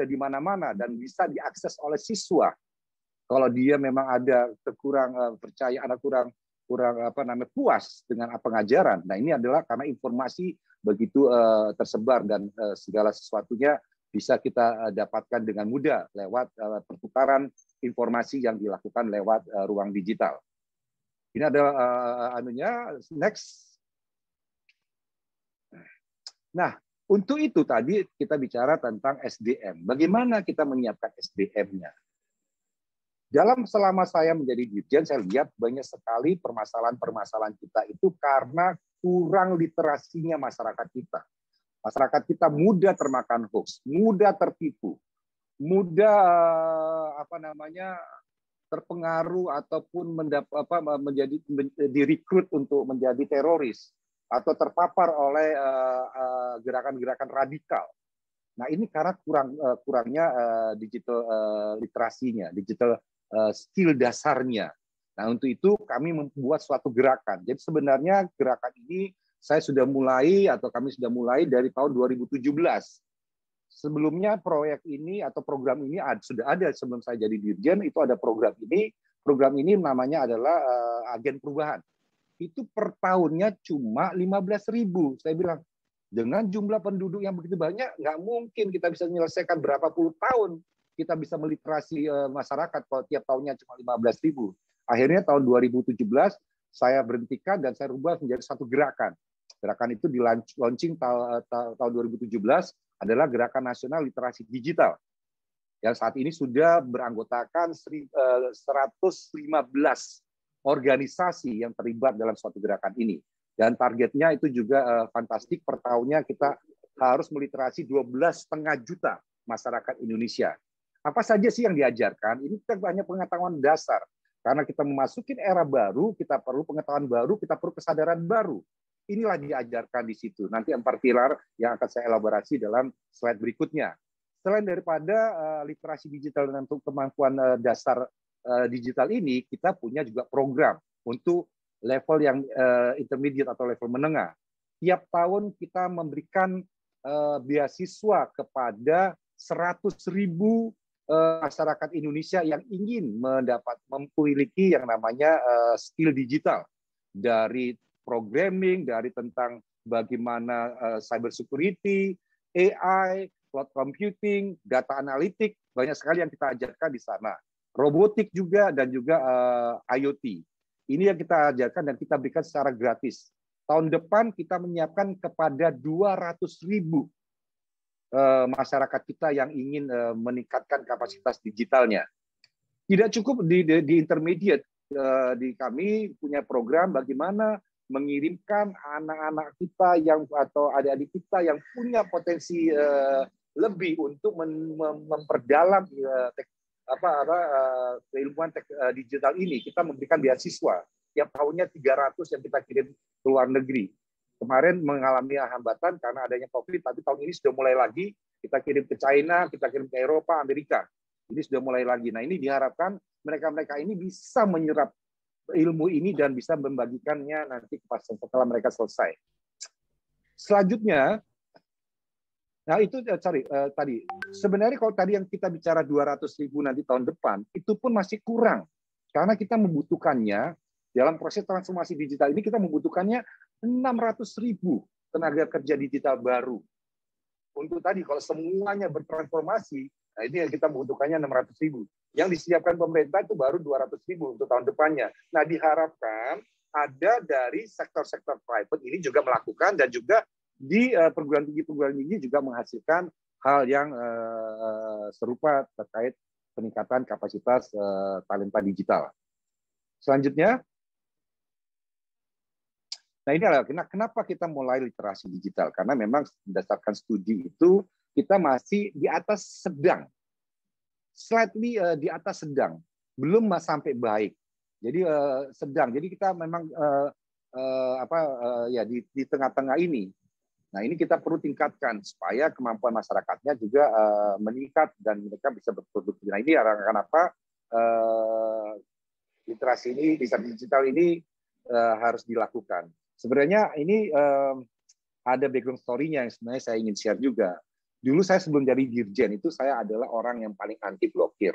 ke di mana-mana dan bisa diakses oleh siswa. Kalau dia memang ada kekurang eh, percaya, ada kurang kurang apa namanya puas dengan pengajaran. Nah ini adalah karena informasi begitu eh, tersebar dan eh, segala sesuatunya bisa kita dapatkan dengan mudah lewat pertukaran informasi yang dilakukan lewat ruang digital. Ini ada anunya next. Nah, untuk itu tadi kita bicara tentang SDM. Bagaimana kita menyiapkan SDM-nya? Dalam selama saya menjadi dirjen, saya lihat banyak sekali permasalahan-permasalahan kita itu karena kurang literasinya masyarakat kita. Masyarakat kita mudah termakan hoax, mudah tertipu, mudah apa namanya terpengaruh ataupun mendap, apa, menjadi direkrut untuk menjadi teroris atau terpapar oleh eh, eh, gerakan-gerakan radikal. Nah ini karena kurang eh, kurangnya digital literasinya, digital skill dasarnya. Nah untuk itu kami membuat suatu gerakan. Jadi sebenarnya gerakan ini saya sudah mulai atau kami sudah mulai dari tahun 2017. Sebelumnya proyek ini atau program ini sudah ada sebelum saya jadi dirjen itu ada program ini. Program ini namanya adalah agen perubahan itu per tahunnya cuma 15 ribu. Saya bilang, dengan jumlah penduduk yang begitu banyak, nggak mungkin kita bisa menyelesaikan berapa puluh tahun kita bisa meliterasi eh, masyarakat kalau tiap tahunnya cuma 15 ribu. Akhirnya tahun 2017 saya berhentikan dan saya rubah menjadi satu gerakan. Gerakan itu di launching tahun 2017 adalah Gerakan Nasional Literasi Digital yang saat ini sudah beranggotakan 115 organisasi yang terlibat dalam suatu gerakan ini. Dan targetnya itu juga uh, fantastik per tahunnya kita harus meliterasi 12,5 juta masyarakat Indonesia. Apa saja sih yang diajarkan? Ini kita banyak pengetahuan dasar. Karena kita memasuki era baru, kita perlu pengetahuan baru, kita perlu kesadaran baru. Inilah diajarkan di situ. Nanti empat pilar yang akan saya elaborasi dalam slide berikutnya. Selain daripada uh, literasi digital dan kemampuan uh, dasar Eh, digital ini kita punya juga program untuk level yang eh, intermediate atau level menengah. Tiap tahun kita memberikan eh, beasiswa kepada seratus ribu masyarakat Indonesia yang ingin mendapat memiliki yang namanya skill digital dari programming, dari tentang bagaimana cyber security, AI, cloud computing, data analitik, banyak sekali yang kita ajarkan di sana robotik juga dan juga uh, eh, IoT. Ini yang kita ajarkan dan kita berikan secara gratis. Tahun depan kita menyiapkan kepada 200 ribu uh, masyarakat kita yang ingin uh, meningkatkan kapasitas digitalnya. Tidak cukup di, di, di intermediate di kami punya program bagaimana mengirimkan anak-anak kita yang atau adik-adik kita yang punya potensi lebih untuk memperdalam apa apa uh, keilmuan tek, uh, digital ini kita memberikan beasiswa tiap tahunnya 300 yang kita kirim ke luar negeri. Kemarin mengalami hambatan karena adanya Covid, tapi tahun ini sudah mulai lagi kita kirim ke China, kita kirim ke Eropa, Amerika. Ini sudah mulai lagi. Nah, ini diharapkan mereka-mereka ini bisa menyerap ilmu ini dan bisa membagikannya nanti ke setelah mereka selesai. Selanjutnya, Nah itu cari uh, eh, eh, tadi. Sebenarnya kalau tadi yang kita bicara 200 ribu nanti tahun depan, itu pun masih kurang. Karena kita membutuhkannya, dalam proses transformasi digital ini kita membutuhkannya 600 ribu tenaga kerja digital baru. Untuk tadi kalau semuanya bertransformasi, nah ini yang kita membutuhkannya 600 ribu. Yang disiapkan pemerintah itu baru 200 ribu untuk tahun depannya. Nah diharapkan ada dari sektor-sektor private ini juga melakukan dan juga di uh, perguruan tinggi perguruan tinggi juga menghasilkan hal yang uh, serupa terkait peningkatan kapasitas uh, talenta digital. Selanjutnya, nah ini adalah kenapa kita mulai literasi digital karena memang berdasarkan studi itu kita masih di atas sedang, slightly uh, di atas sedang, belum sampai baik. Jadi uh, sedang. Jadi kita memang uh, uh, apa uh, ya di tengah-tengah ini Nah ini kita perlu tingkatkan supaya kemampuan masyarakatnya juga uh, meningkat dan mereka bisa berproduksi. Nah ini kenapa uh, eh, literasi ini, literasi digital ini uh, harus dilakukan. Sebenarnya ini uh, ada background story-nya yang sebenarnya saya ingin share juga. Dulu saya sebelum jadi dirjen itu saya adalah orang yang paling anti blokir.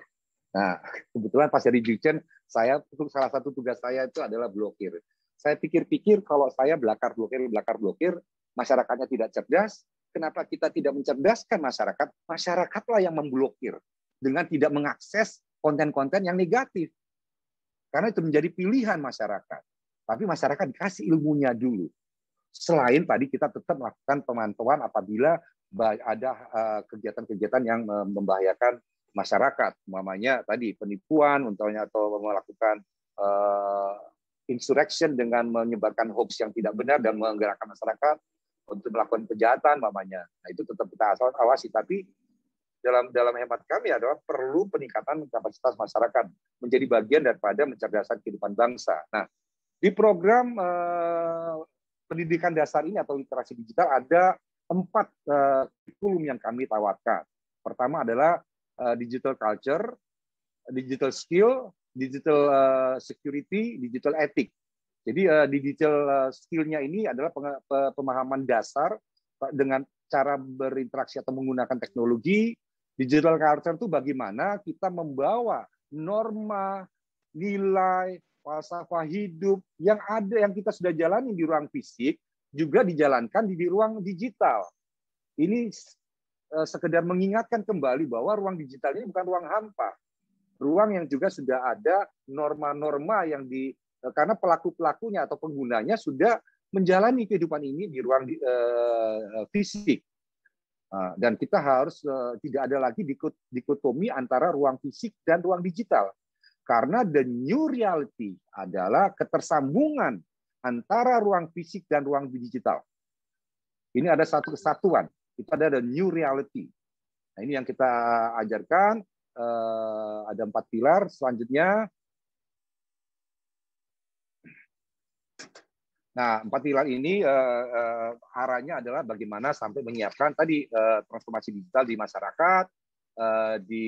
Nah kebetulan pas jadi dirjen saya untuk salah satu tugas saya itu adalah blokir. Saya pikir-pikir kalau saya belakar blokir belakar blokir masyarakatnya tidak cerdas, kenapa kita tidak mencerdaskan masyarakat? Masyarakatlah yang memblokir dengan tidak mengakses konten-konten yang negatif. Karena itu menjadi pilihan masyarakat. Tapi masyarakat dikasih ilmunya dulu. Selain tadi kita tetap melakukan pemantauan apabila ada eh, kegiatan-kegiatan yang membahayakan masyarakat, mamanya tadi penipuan, untungnya atau melakukan uh, insurrection dengan menyebarkan hoax yang tidak benar dan menggerakkan masyarakat, untuk melakukan kejahatan mamanya. Nah itu tetap kita awasi. Tapi dalam dalam hemat kami adalah perlu peningkatan kapasitas masyarakat menjadi bagian daripada mencerdaskan kehidupan bangsa. Nah di program eh, pendidikan dasar ini atau literasi digital ada empat eh, yang kami tawarkan. Pertama adalah eh, digital culture, digital skill, digital eh, security, digital ethics. Jadi uh, digital eh, skill-nya ini adalah pemahaman dasar eh, dengan cara berinteraksi atau menggunakan teknologi. Digital culture itu bagaimana kita membawa norma, nilai, falsafah hidup yang ada yang kita sudah jalani di ruang fisik juga dijalankan di, ruang digital. Ini sekedar mengingatkan kembali bahwa ruang digital ini bukan ruang hampa. Ruang yang juga sudah ada norma-norma yang di Eh, karena pelaku-pelakunya atau penggunanya sudah menjalani kehidupan ini di ruang uh, fisik. Uh, dan kita harus uh, tidak ada lagi dikotomi antara ruang fisik dan ruang digital. Karena the new reality adalah ketersambungan antara ruang fisik dan ruang digital. Ini ada satu kesatuan. kita ada the new reality. Nah, ini yang kita ajarkan. Uh, ada empat pilar. Selanjutnya Nah, empat pilar ini uh, uh, arahnya adalah bagaimana sampai menyiapkan tadi uh, transformasi digital di masyarakat, uh, di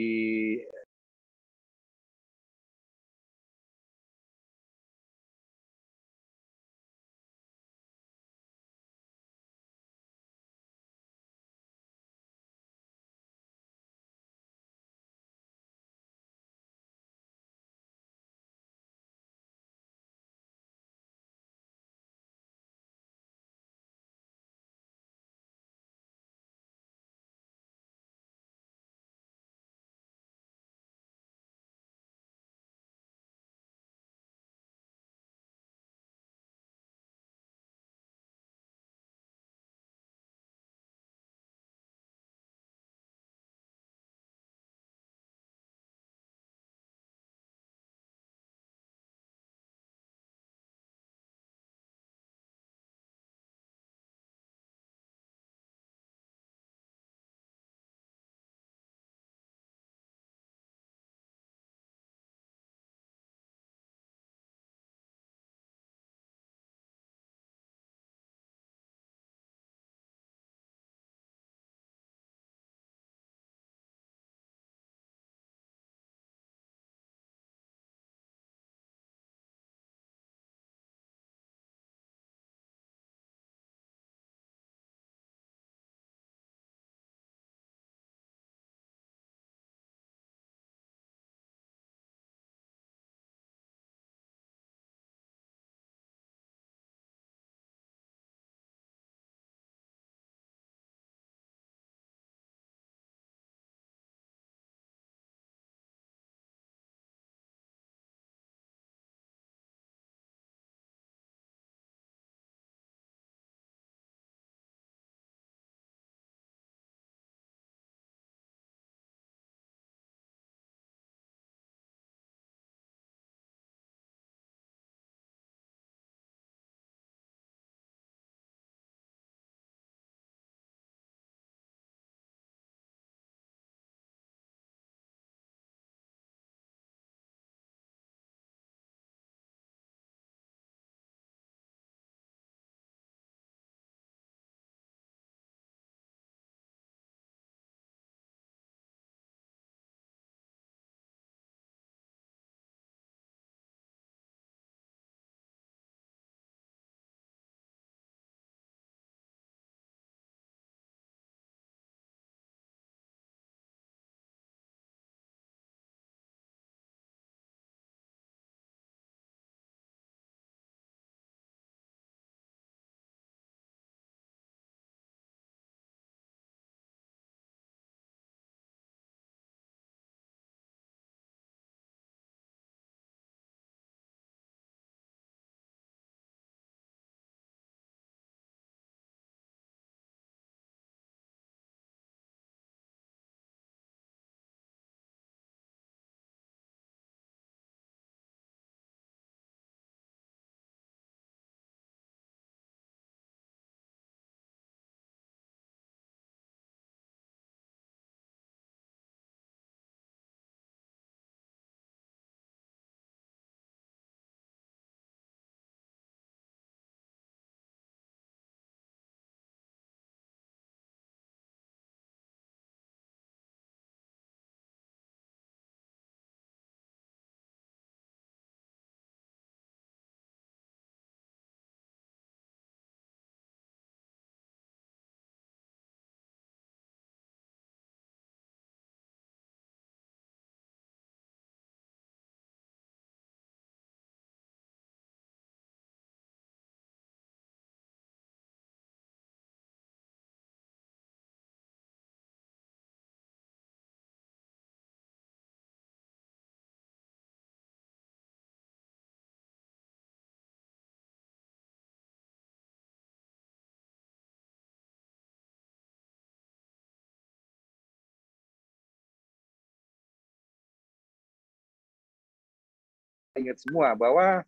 ingat semua bahwa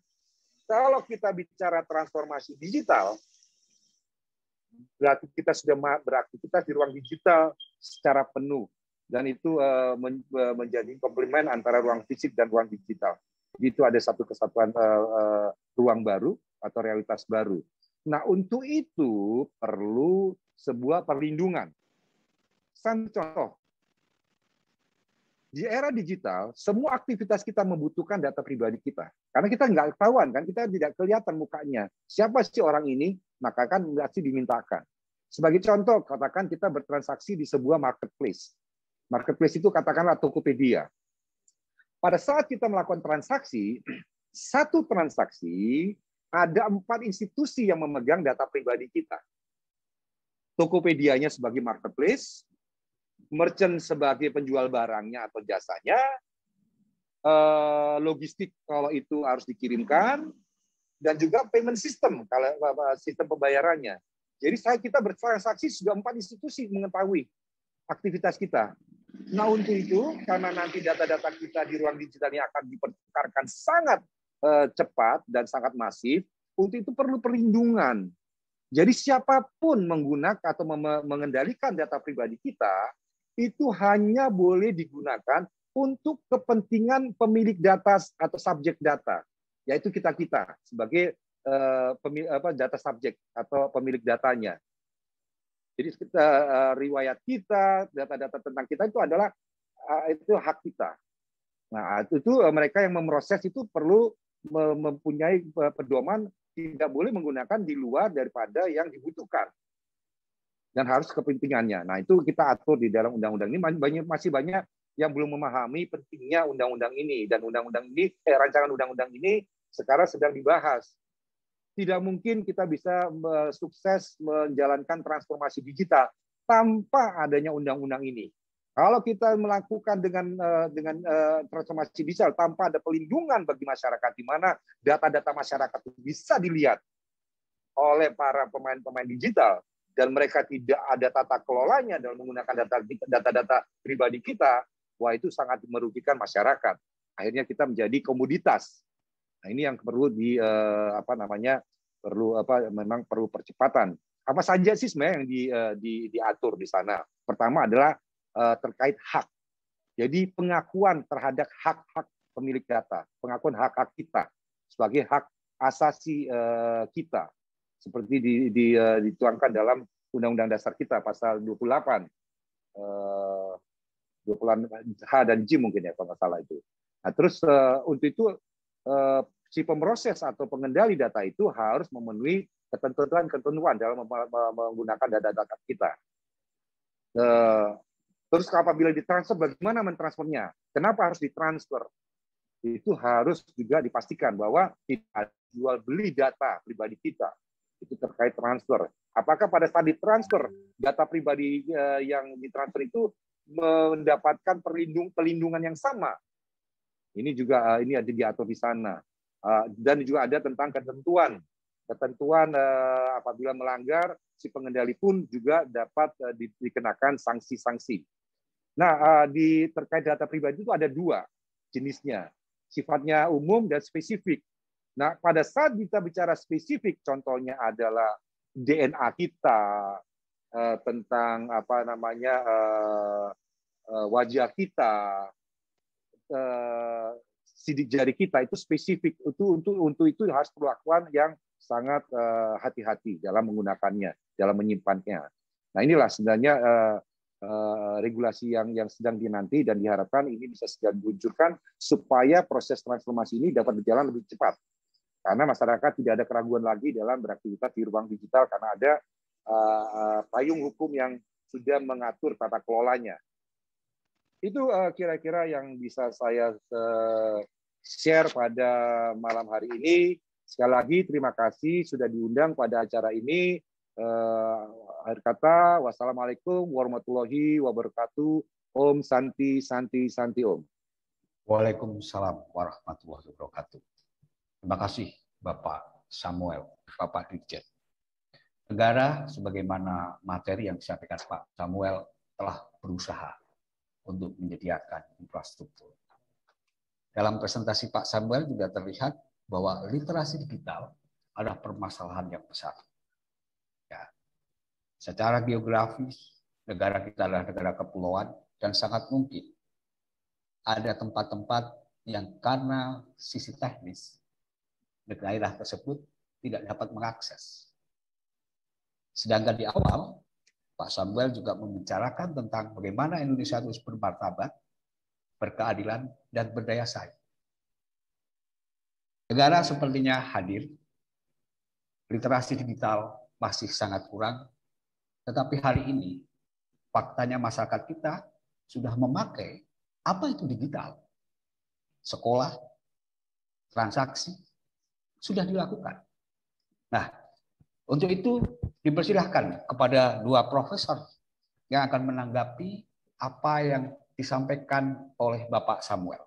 kalau kita bicara transformasi digital, berarti kita sudah beraktivitas di ruang digital secara penuh dan itu eh, eh, menjadi komplement antara ruang fisik dan ruang digital. Itu ada satu kesatuan eh, ruang baru atau realitas baru. Nah, untuk itu perlu sebuah perlindungan. contoh, di era digital, semua aktivitas kita membutuhkan data pribadi kita. Karena kita nggak ketahuan kan, kita tidak kelihatan mukanya. Siapa sih orang ini? Maka kan pasti dimintakan. Sebagai contoh, katakan kita bertransaksi di sebuah marketplace. Marketplace itu katakanlah Tokopedia. Pada saat kita melakukan transaksi, satu transaksi ada empat institusi yang memegang data pribadi kita. Tokopedia-nya sebagai marketplace, merchant sebagai penjual barangnya atau jasanya, eh, logistik kalau itu harus dikirimkan, dan juga payment system kalau sistem pembayarannya. Jadi saya kita bertransaksi sudah empat institusi mengetahui aktivitas kita. Nah untuk itu karena nanti data-data kita di ruang digital ini akan dipertukarkan sangat eh, cepat dan sangat masif, untuk itu perlu perlindungan. Jadi siapapun menggunakan atau mengendalikan data pribadi kita itu hanya boleh digunakan untuk kepentingan pemilik data atau subjek data, yaitu kita-kita sebagai eh, pemilik, apa, data subjek atau pemilik datanya. Jadi kita, eh, riwayat kita, data-data tentang kita itu adalah eh, itu hak kita. Nah, itu mereka yang memproses itu perlu mempunyai pedoman tidak boleh menggunakan di luar daripada yang dibutuhkan dan harus kepentingannya. Nah, itu kita atur di dalam undang-undang ini banyak masih banyak yang belum memahami pentingnya undang-undang ini dan undang-undang ini eh, rancangan undang-undang ini sekarang sedang dibahas. Tidak mungkin kita bisa sukses menjalankan transformasi digital tanpa adanya undang-undang ini. Kalau kita melakukan dengan eh, dengan eh, transformasi digital tanpa ada pelindungan bagi masyarakat di mana data-data masyarakat bisa dilihat oleh para pemain-pemain digital, dan mereka tidak ada tata kelolanya dalam menggunakan data-data pribadi kita, wah itu sangat merugikan masyarakat. Akhirnya kita menjadi komoditas. Nah, ini yang perlu di eh, apa namanya? perlu apa memang perlu percepatan. Apa saja sih sebenarnya yang di, eh, di diatur di sana? Pertama adalah eh, terkait hak. Jadi pengakuan terhadap hak-hak pemilik data, pengakuan hak-hak kita sebagai hak asasi kita seperti di, di, uh, dituangkan dalam Undang-Undang Dasar kita pasal 28 uh, 28 H dan J mungkin ya kalau nggak salah itu. Nah terus uh, untuk itu uh, si pemroses atau pengendali data itu harus memenuhi ketentuan-ketentuan dalam menggunakan data-data kita. Uh, terus apabila ditransfer, bagaimana mentransfernya? Kenapa harus ditransfer? Itu harus juga dipastikan bahwa tidak jual beli data pribadi kita itu terkait transfer. Apakah pada saat ditransfer data pribadi eh, yang ditransfer itu mendapatkan perlindung pelindungan yang sama? Ini juga eh, ini ada diatur di sana. Eh, dan juga ada tentang ketentuan ketentuan apabila melanggar si pengendali pun juga dapat dikenakan sanksi-sanksi. Nah, di terkait data pribadi itu ada dua jenisnya, sifatnya umum dan spesifik. Nah, pada saat kita bicara spesifik, contohnya adalah DNA kita eh, tentang apa namanya eh, eh, wajah kita, eh, sidik jari kita itu spesifik. Itu untuk untuk itu harus perlakuan yang sangat eh, hati-hati dalam menggunakannya, dalam menyimpannya. Nah, inilah sebenarnya eh, Uh, regulasi yang yang sedang dinanti dan diharapkan ini bisa segera diluncurkan supaya proses transformasi ini dapat berjalan lebih cepat karena masyarakat tidak ada keraguan lagi dalam beraktivitas di ruang digital karena ada uh, uh, payung hukum yang sudah mengatur tata kelolanya. Itu kira eh, kira-kira yang bisa saya uh, share pada malam hari ini. Sekali lagi terima kasih sudah diundang pada acara ini. Uh, akhir kata, wassalamualaikum warahmatullahi wabarakatuh. Om Santi, Santi, Santi Om. Waalaikumsalam warahmatullahi wabarakatuh. Terima kasih Bapak Samuel, Bapak Dirjen. Negara sebagaimana materi yang disampaikan Pak Samuel telah berusaha untuk menyediakan infrastruktur. Dalam presentasi Pak Samuel juga terlihat bahwa literasi digital adalah permasalahan yang besar. Ya. Secara geografis, negara kita adalah negara kepulauan dan sangat mungkin ada tempat-tempat yang karena sisi teknis daerah tersebut tidak dapat mengakses. Sedangkan di awal, Pak Samuel juga membicarakan tentang bagaimana Indonesia harus bermartabat, berkeadilan, dan berdaya saing. Negara sepertinya hadir, literasi digital masih sangat kurang, tetapi hari ini faktanya masyarakat kita sudah memakai apa itu digital. Sekolah, transaksi, sudah dilakukan. Nah, untuk itu dipersilahkan kepada dua profesor yang akan menanggapi apa yang disampaikan oleh Bapak Samuel.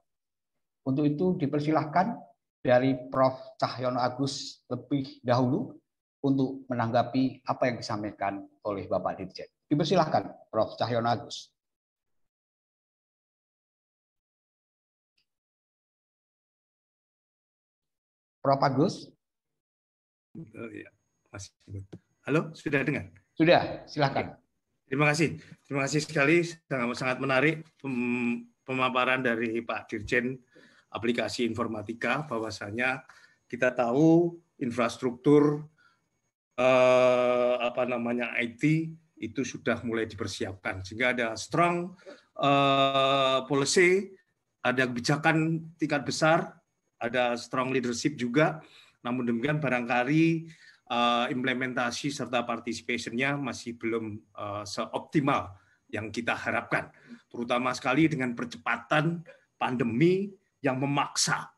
Untuk itu dipersilahkan dari Prof. Cahyono Agus lebih dahulu untuk menanggapi apa yang disampaikan oleh Bapak Dirjen. Dipersilahkan, Prof. Cahyono Agus. Prof. Agus? Oh, iya. Halo, sudah dengar? Sudah, silakan. Terima kasih. Terima kasih sekali sangat, sangat menarik pemaparan dari Pak Dirjen aplikasi informatika bahwasanya kita tahu infrastruktur eh, apa namanya IT itu sudah mulai dipersiapkan sehingga ada strong eh, policy, ada kebijakan tingkat besar ada strong leadership juga. Namun demikian barangkali uh, implementasi serta partisipasinya masih belum uh, seoptimal yang kita harapkan, terutama sekali dengan percepatan pandemi yang memaksa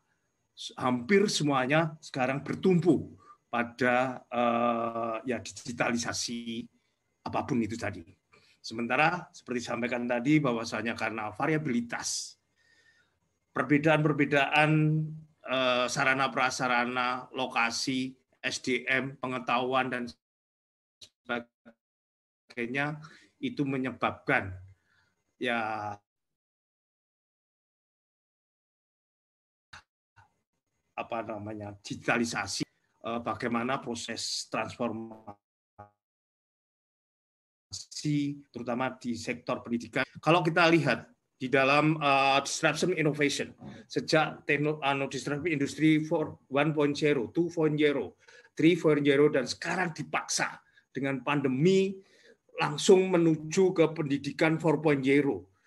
hampir semuanya sekarang bertumpu pada uh, ya digitalisasi apapun itu tadi. Sementara seperti disampaikan tadi bahwasanya karena variabilitas perbedaan-perbedaan Eh, sarana prasarana, lokasi, SDM, pengetahuan dan sebagainya itu menyebabkan ya apa namanya digitalisasi eh, bagaimana proses transformasi terutama di sektor pendidikan. Kalau kita lihat di dalam uh, disruption innovation sejak teknologi anu, disruption industri 1.0, 2.0, 3.0 dan sekarang dipaksa dengan pandemi langsung menuju ke pendidikan 4.0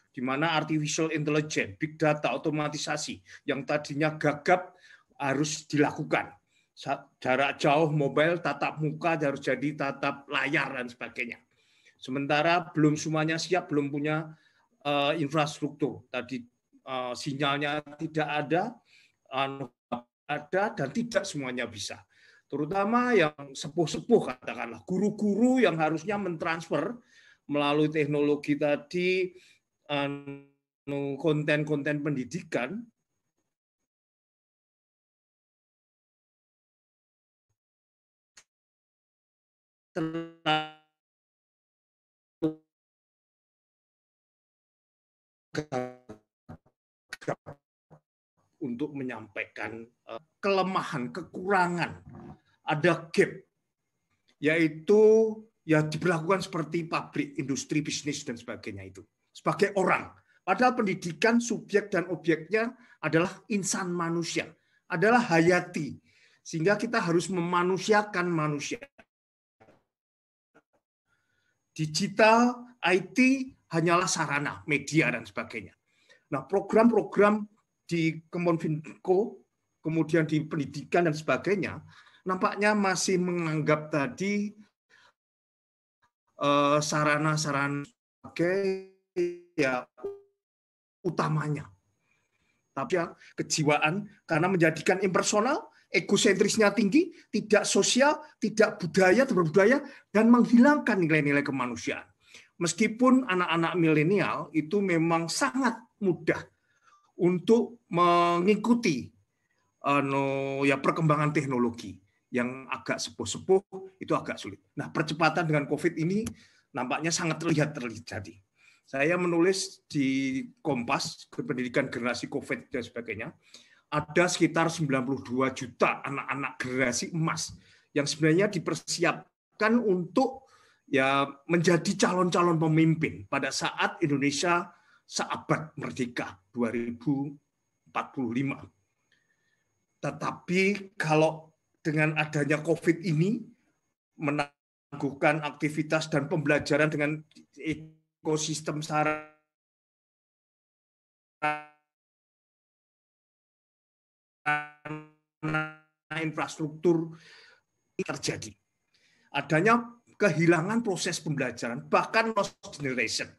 di mana artificial intelligence, big data, otomatisasi yang tadinya gagap harus dilakukan. Jarak jauh mobile, tatap muka harus jadi tatap layar dan sebagainya. Sementara belum semuanya siap, belum punya uh, infrastruktur. Tadi uh, sinyalnya tidak ada, uh, ada dan tidak semuanya bisa. Terutama yang sepuh-sepuh katakanlah guru-guru yang harusnya mentransfer melalui teknologi tadi konten anu, konten-konten pendidikan telah gagap untuk menyampaikan eh, kelemahan, kekurangan, ada gap, yaitu ya diberlakukan seperti pabrik, industri, bisnis dan sebagainya itu sebagai orang. Padahal pendidikan subjek dan objeknya adalah insan manusia, adalah hayati, sehingga kita harus memanusiakan manusia. Digital, IT hanyalah sarana, media, dan sebagainya. Nah, program-program di Kemenfinko, kemudian di pendidikan dan sebagainya, nampaknya masih menganggap tadi eh, sarana-sarana sebagai ya utamanya. Tapi ya, kejiwaan karena menjadikan impersonal, egosentrisnya tinggi, tidak sosial, tidak budaya, terbudaya dan menghilangkan nilai-nilai kemanusiaan meskipun anak-anak milenial itu memang sangat mudah untuk mengikuti uh, ya perkembangan teknologi yang agak sepuh-sepuh itu agak sulit. Nah, percepatan dengan Covid ini nampaknya sangat terlihat terjadi. Saya menulis di Kompas Pendidikan Generasi Covid dan sebagainya, ada sekitar 92 juta anak-anak generasi emas yang sebenarnya dipersiapkan untuk ya menjadi calon-calon pemimpin pada saat Indonesia seabad merdeka 2045. Tetapi kalau dengan adanya COVID ini menangguhkan aktivitas dan pembelajaran dengan ekosistem sarana infrastruktur terjadi. Adanya kehilangan proses pembelajaran, bahkan lost generation.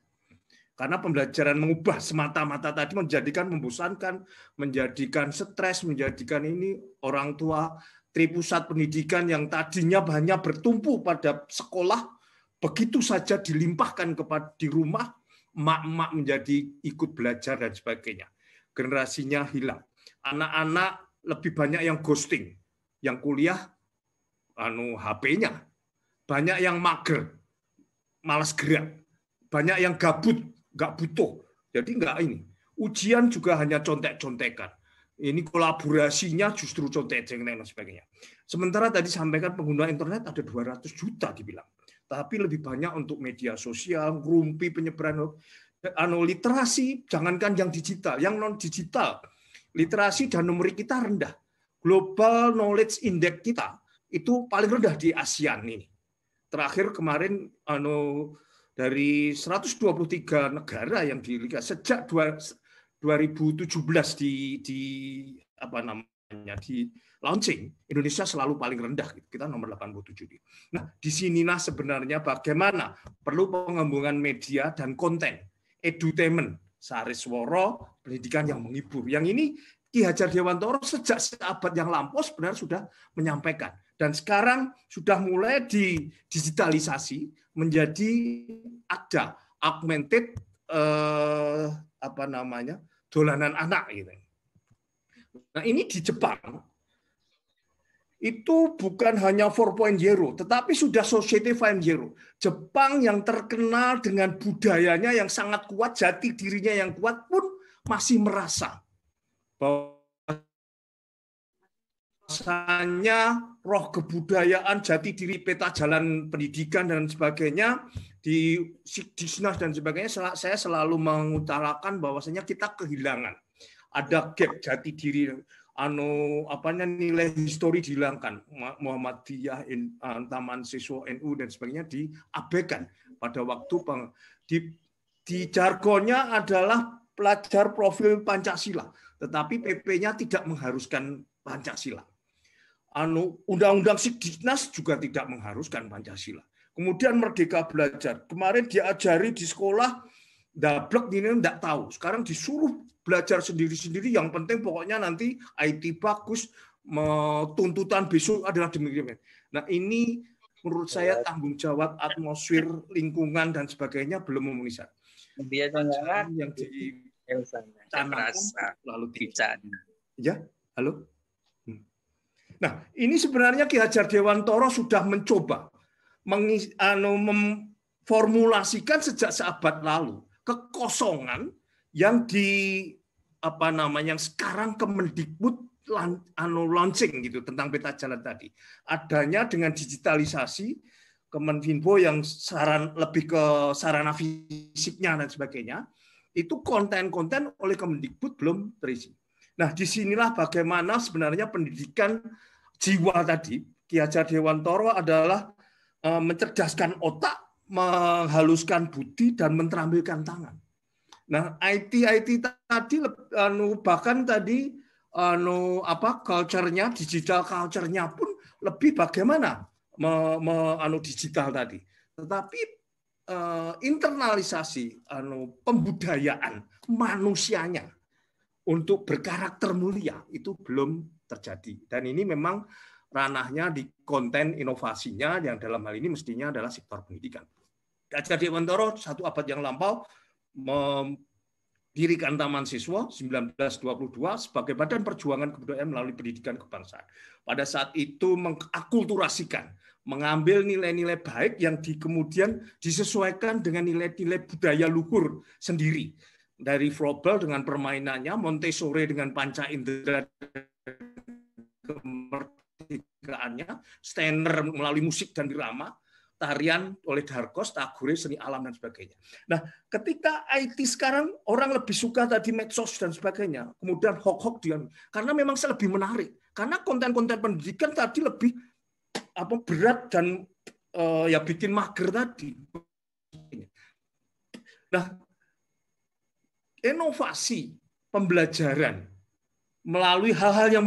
Karena pembelajaran mengubah semata-mata tadi menjadikan membosankan, menjadikan stres, menjadikan ini orang tua tri pusat pendidikan yang tadinya banyak bertumpu pada sekolah begitu saja dilimpahkan kepada di rumah mak-mak menjadi ikut belajar dan sebagainya. Generasinya hilang. Anak-anak lebih banyak yang ghosting, yang kuliah anu HP-nya banyak yang mager, malas gerak, banyak yang gabut, nggak butuh. Jadi nggak ini. Ujian juga hanya contek-contekan. Ini kolaborasinya justru contek-contekan dan sebagainya. Sementara tadi sampaikan pengguna internet ada 200 juta dibilang. Tapi lebih banyak untuk media sosial, rumpi penyebaran Anu literasi, jangankan yang digital, yang non digital, literasi dan numerik kita rendah. Global knowledge index kita itu paling rendah di ASEAN ini terakhir kemarin anu dari 123 negara yang di liga sejak 2017 di di apa namanya di launching Indonesia selalu paling rendah gitu. kita nomor 87 Nah, di sinilah sebenarnya bagaimana perlu pengembangan media dan konten edutainment Sarisworo pendidikan yang menghibur. Yang ini Ki Hajar Dewantoro sejak seabad yang lampau sebenarnya sudah menyampaikan dan sekarang sudah mulai digitalisasi menjadi ada augmented eh, apa namanya dolanan anak ini. Gitu. Nah ini di Jepang itu bukan hanya 4.0 tetapi sudah society 5.0. Jepang yang terkenal dengan budayanya yang sangat kuat, jati dirinya yang kuat pun masih merasa bahwa rasanya roh kebudayaan jati diri peta jalan pendidikan dan sebagainya di Sikdisnas dan sebagainya saya selalu mengutarakan bahwasanya kita kehilangan ada gap jati diri anu apanya nilai histori dihilangkan Muhammadiyah Taman Siswa NU dan sebagainya diabaikan pada waktu peng, di, di jargonnya adalah pelajar profil Pancasila tetapi PP-nya tidak mengharuskan Pancasila anu undang-undang Sidiknas juga tidak mengharuskan Pancasila. Kemudian merdeka belajar. Kemarin diajari di sekolah dablek ini enggak tahu. Sekarang disuruh belajar sendiri-sendiri yang penting pokoknya nanti IT bagus, tuntutan besok adalah demikian. Nah, ini menurut saya iya. tanggung jawab atmosfer lingkungan dan sebagainya belum memenuhi syarat. Biasanya yang di yang lalu bicara. Ya, halo. Nah, ini sebenarnya Ki Hajar Dewantoro sudah mencoba anu, memformulasikan sejak seabad lalu kekosongan yang di apa namanya yang sekarang Kemendikbud anu launching gitu tentang peta jalan tadi. Adanya dengan digitalisasi Kemenfinpo yang saran lebih ke sarana fisiknya dan sebagainya, itu konten-konten oleh Kemendikbud belum terisi. Nah, disinilah bagaimana sebenarnya pendidikan jiwa tadi, Ki Hajar Dewantoro adalah eh, mencerdaskan otak, menghaluskan budi, dan menterampilkan tangan. Nah, IT IT tadi anu, bahkan tadi anu apa culture-nya digital culture-nya pun lebih bagaimana me, me, anu digital tadi. Tetapi uh, internalisasi anu pembudayaan manusianya untuk berkarakter mulia itu belum terjadi. Dan ini memang ranahnya di konten inovasinya yang dalam hal ini mestinya adalah sektor pendidikan. Ajar Dewantoro satu abad yang lampau mendirikan Taman Siswa 1922 sebagai badan perjuangan kebudayaan melalui pendidikan kebangsaan. Pada saat itu mengakulturasikan, mengambil nilai-nilai baik yang di, kemudian disesuaikan dengan nilai-nilai budaya luhur sendiri dari Frobel dengan permainannya, Montessori dengan panca indera kemerdekaannya, Steiner melalui musik dan drama, tarian oleh Darkos, Tagore, seni alam dan sebagainya. Nah, ketika IT sekarang orang lebih suka tadi medsos dan sebagainya, kemudian hok-hok dia karena memang saya lebih menarik. Karena konten-konten pendidikan tadi lebih apa berat dan uh, ya bikin mager tadi. Nah, inovasi pembelajaran melalui hal-hal yang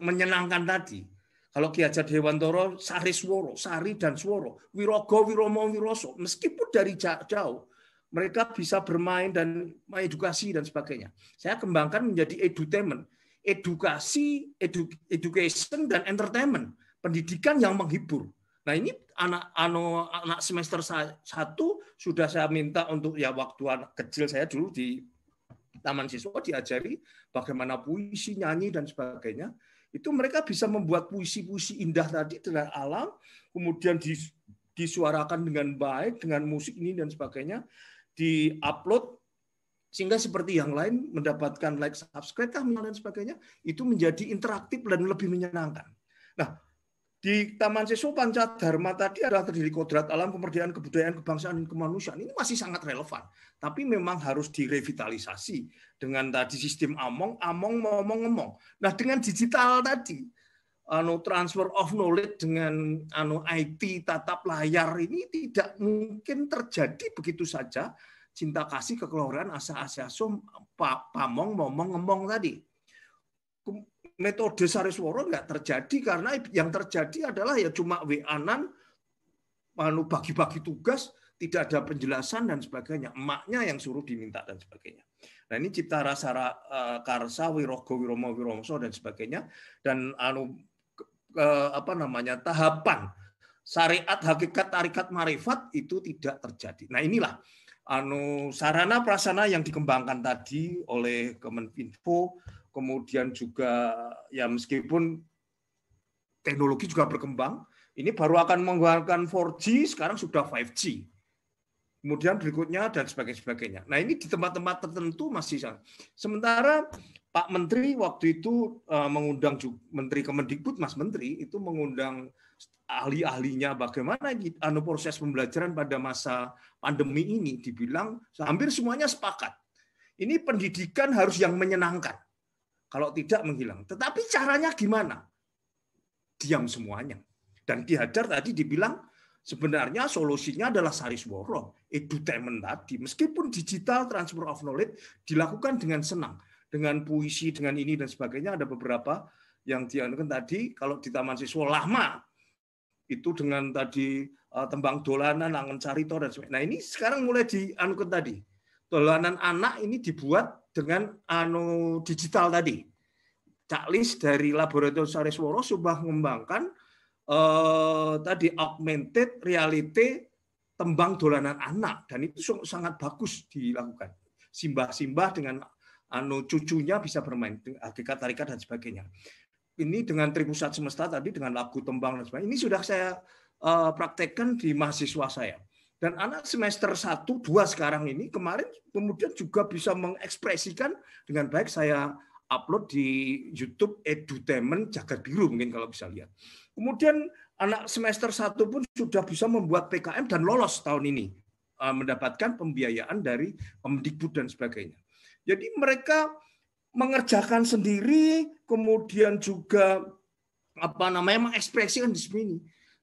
menyenangkan tadi. Kalau Ki Hajar Dewantoro, Sari Sworo, Sari dan Sworo, Wirogo, Wiromo, Wiroso, meskipun dari jauh, mereka bisa bermain dan mengedukasi dan sebagainya. Saya kembangkan menjadi edutainment, edukasi, edu, education dan entertainment, pendidikan yang menghibur. Nah ini anak anak, anak semester satu sudah saya minta untuk ya waktu anak kecil saya dulu di taman siswa diajari bagaimana puisi, nyanyi dan sebagainya, itu mereka bisa membuat puisi-puisi indah tadi dengan alam, kemudian disuarakan dengan baik dengan musik ini dan sebagainya, diupload sehingga seperti yang lain mendapatkan like, subscribe, dan sebagainya, itu menjadi interaktif dan lebih menyenangkan. Nah, di Taman Siswa Pancadharma tadi adalah terdiri kodrat alam, pemberdayaan, kebudayaan, kebangsaan, dan kemanusiaan. Ini masih sangat relevan. Tapi memang harus direvitalisasi dengan tadi sistem among, among, ngomong, ngomong. Nah dengan digital tadi, anu transfer of knowledge dengan anu IT tatap layar ini tidak mungkin terjadi begitu saja cinta kasih kekeluargaan asa asa pamong momong ngomong tadi metode Sariswara nggak terjadi karena yang terjadi adalah ya cuma anan anu bagi-bagi tugas, tidak ada penjelasan dan sebagainya. Emaknya yang suruh diminta dan sebagainya. Nah ini cipta rasa e, karsa, wirogo, wiromo, wiromso dan sebagainya. Dan anu apa namanya tahapan syariat hakikat tarikat marifat itu tidak terjadi. Nah inilah anu sarana prasana yang dikembangkan tadi oleh Kemenpinfo kemudian juga ya meskipun teknologi juga berkembang, ini baru akan mengeluarkan 4G, sekarang sudah 5G. Kemudian berikutnya dan sebagainya. Nah ini di tempat-tempat tertentu masih sama. Sementara Pak Menteri waktu itu e, mengundang Menteri Kemendikbud, Mas Menteri itu mengundang ahli-ahlinya bagaimana anu proses pembelajaran pada masa pandemi ini dibilang hampir semuanya sepakat. Ini pendidikan harus yang menyenangkan. Kalau tidak menghilang. Tetapi caranya gimana? Diam semuanya. Dan dihajar tadi dibilang sebenarnya solusinya adalah Saris Woro, edutainment tadi. Meskipun digital transfer of knowledge dilakukan dengan senang, dengan puisi, dengan ini dan sebagainya. Ada beberapa yang dianggap tadi kalau di Taman Siswa lama itu dengan tadi eh, tembang dolanan, angen carito dan sebagainya. Nah ini sekarang mulai dianukan tadi. Dolanan anak ini dibuat dengan anu digital tadi. Caklis dari Laboratorium Sarisworo sudah mengembangkan eh, tadi augmented reality tembang dolanan anak dan itu sangat bagus dilakukan. Simbah-simbah dengan anu cucunya bisa bermain hakikat tarikat dan sebagainya. Ini dengan tripusat semesta tadi dengan lagu tembang dan sebagainya. Ini sudah saya eh, praktekkan di mahasiswa saya. Dan anak semester 1, 2 sekarang ini kemarin kemudian juga bisa mengekspresikan dengan baik saya upload di YouTube Edutainment Jagat Biru mungkin kalau bisa lihat. Kemudian anak semester 1 pun sudah bisa membuat PKM dan lolos tahun ini eh, mendapatkan pembiayaan dari Pemdikbud dan sebagainya. Jadi mereka mengerjakan sendiri, kemudian juga apa namanya mengekspresikan di sini,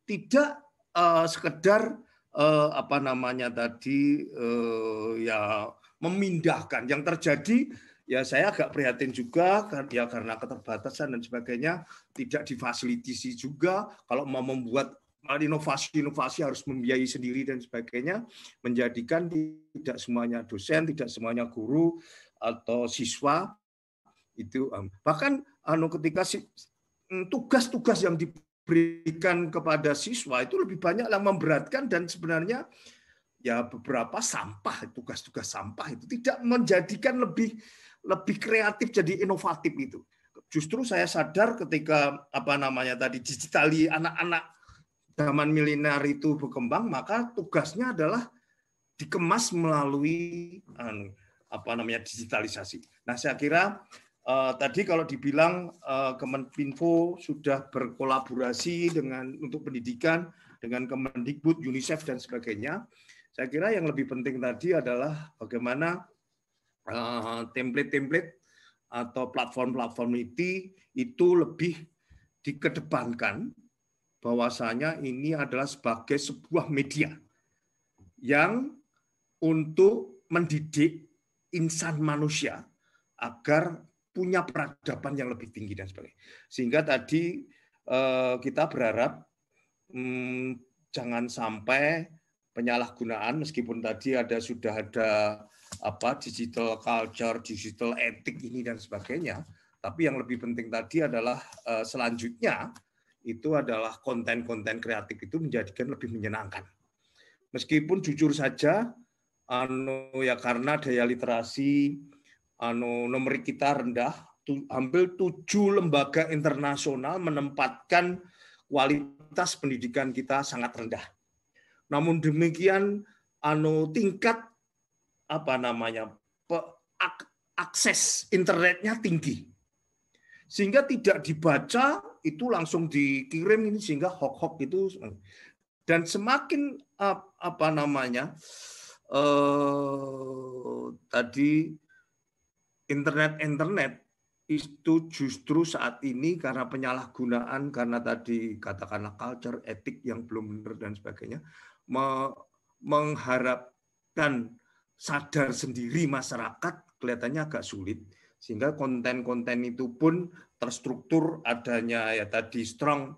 tidak uh, sekedar eh, apa namanya tadi eh, ya memindahkan yang terjadi ya saya agak prihatin juga ya karena keterbatasan dan sebagainya tidak difasilitasi juga kalau mau membuat inovasi-inovasi harus membiayai sendiri dan sebagainya menjadikan tidak semuanya dosen tidak semuanya guru atau siswa itu eh, bahkan anu ketika mm, tugas-tugas yang di berikan kepada siswa itu lebih banyak yang memberatkan dan sebenarnya ya beberapa sampah tugas-tugas sampah itu tidak menjadikan lebih lebih kreatif jadi inovatif itu. Justru saya sadar ketika apa namanya tadi digitali anak-anak zaman milenial itu berkembang maka tugasnya adalah dikemas melalui anu, apa namanya digitalisasi. Nah, saya kira Eh, tadi kalau dibilang uh, Kemenpinfo sudah berkolaborasi dengan untuk pendidikan dengan Kemendikbud, UNICEF dan sebagainya. Saya kira yang lebih penting tadi adalah bagaimana template eh, template-template atau platform-platform itu itu lebih dikedepankan bahwasanya ini adalah sebagai sebuah media yang untuk mendidik insan manusia agar punya peradaban yang lebih tinggi dan sebagainya. Sehingga tadi eh, kita berharap hmm, jangan sampai penyalahgunaan meskipun tadi ada sudah ada apa digital culture, digital etik ini dan sebagainya, tapi yang lebih penting tadi adalah eh, selanjutnya itu adalah konten-konten kreatif itu menjadikan lebih menyenangkan. Meskipun jujur saja anu ya karena daya literasi anu nomor kita rendah, tu, hampir tujuh lembaga internasional menempatkan kualitas pendidikan kita sangat rendah. Namun demikian anu tingkat apa namanya pe, ak, akses internetnya tinggi. Sehingga tidak dibaca itu langsung dikirim ini sehingga hok hok itu dan semakin apa namanya eh, tadi internet-internet itu justru saat ini karena penyalahgunaan karena tadi katakanlah culture etik yang belum benar dan sebagainya me mengharapkan sadar sendiri masyarakat kelihatannya agak sulit sehingga konten-konten itu pun terstruktur adanya ya tadi strong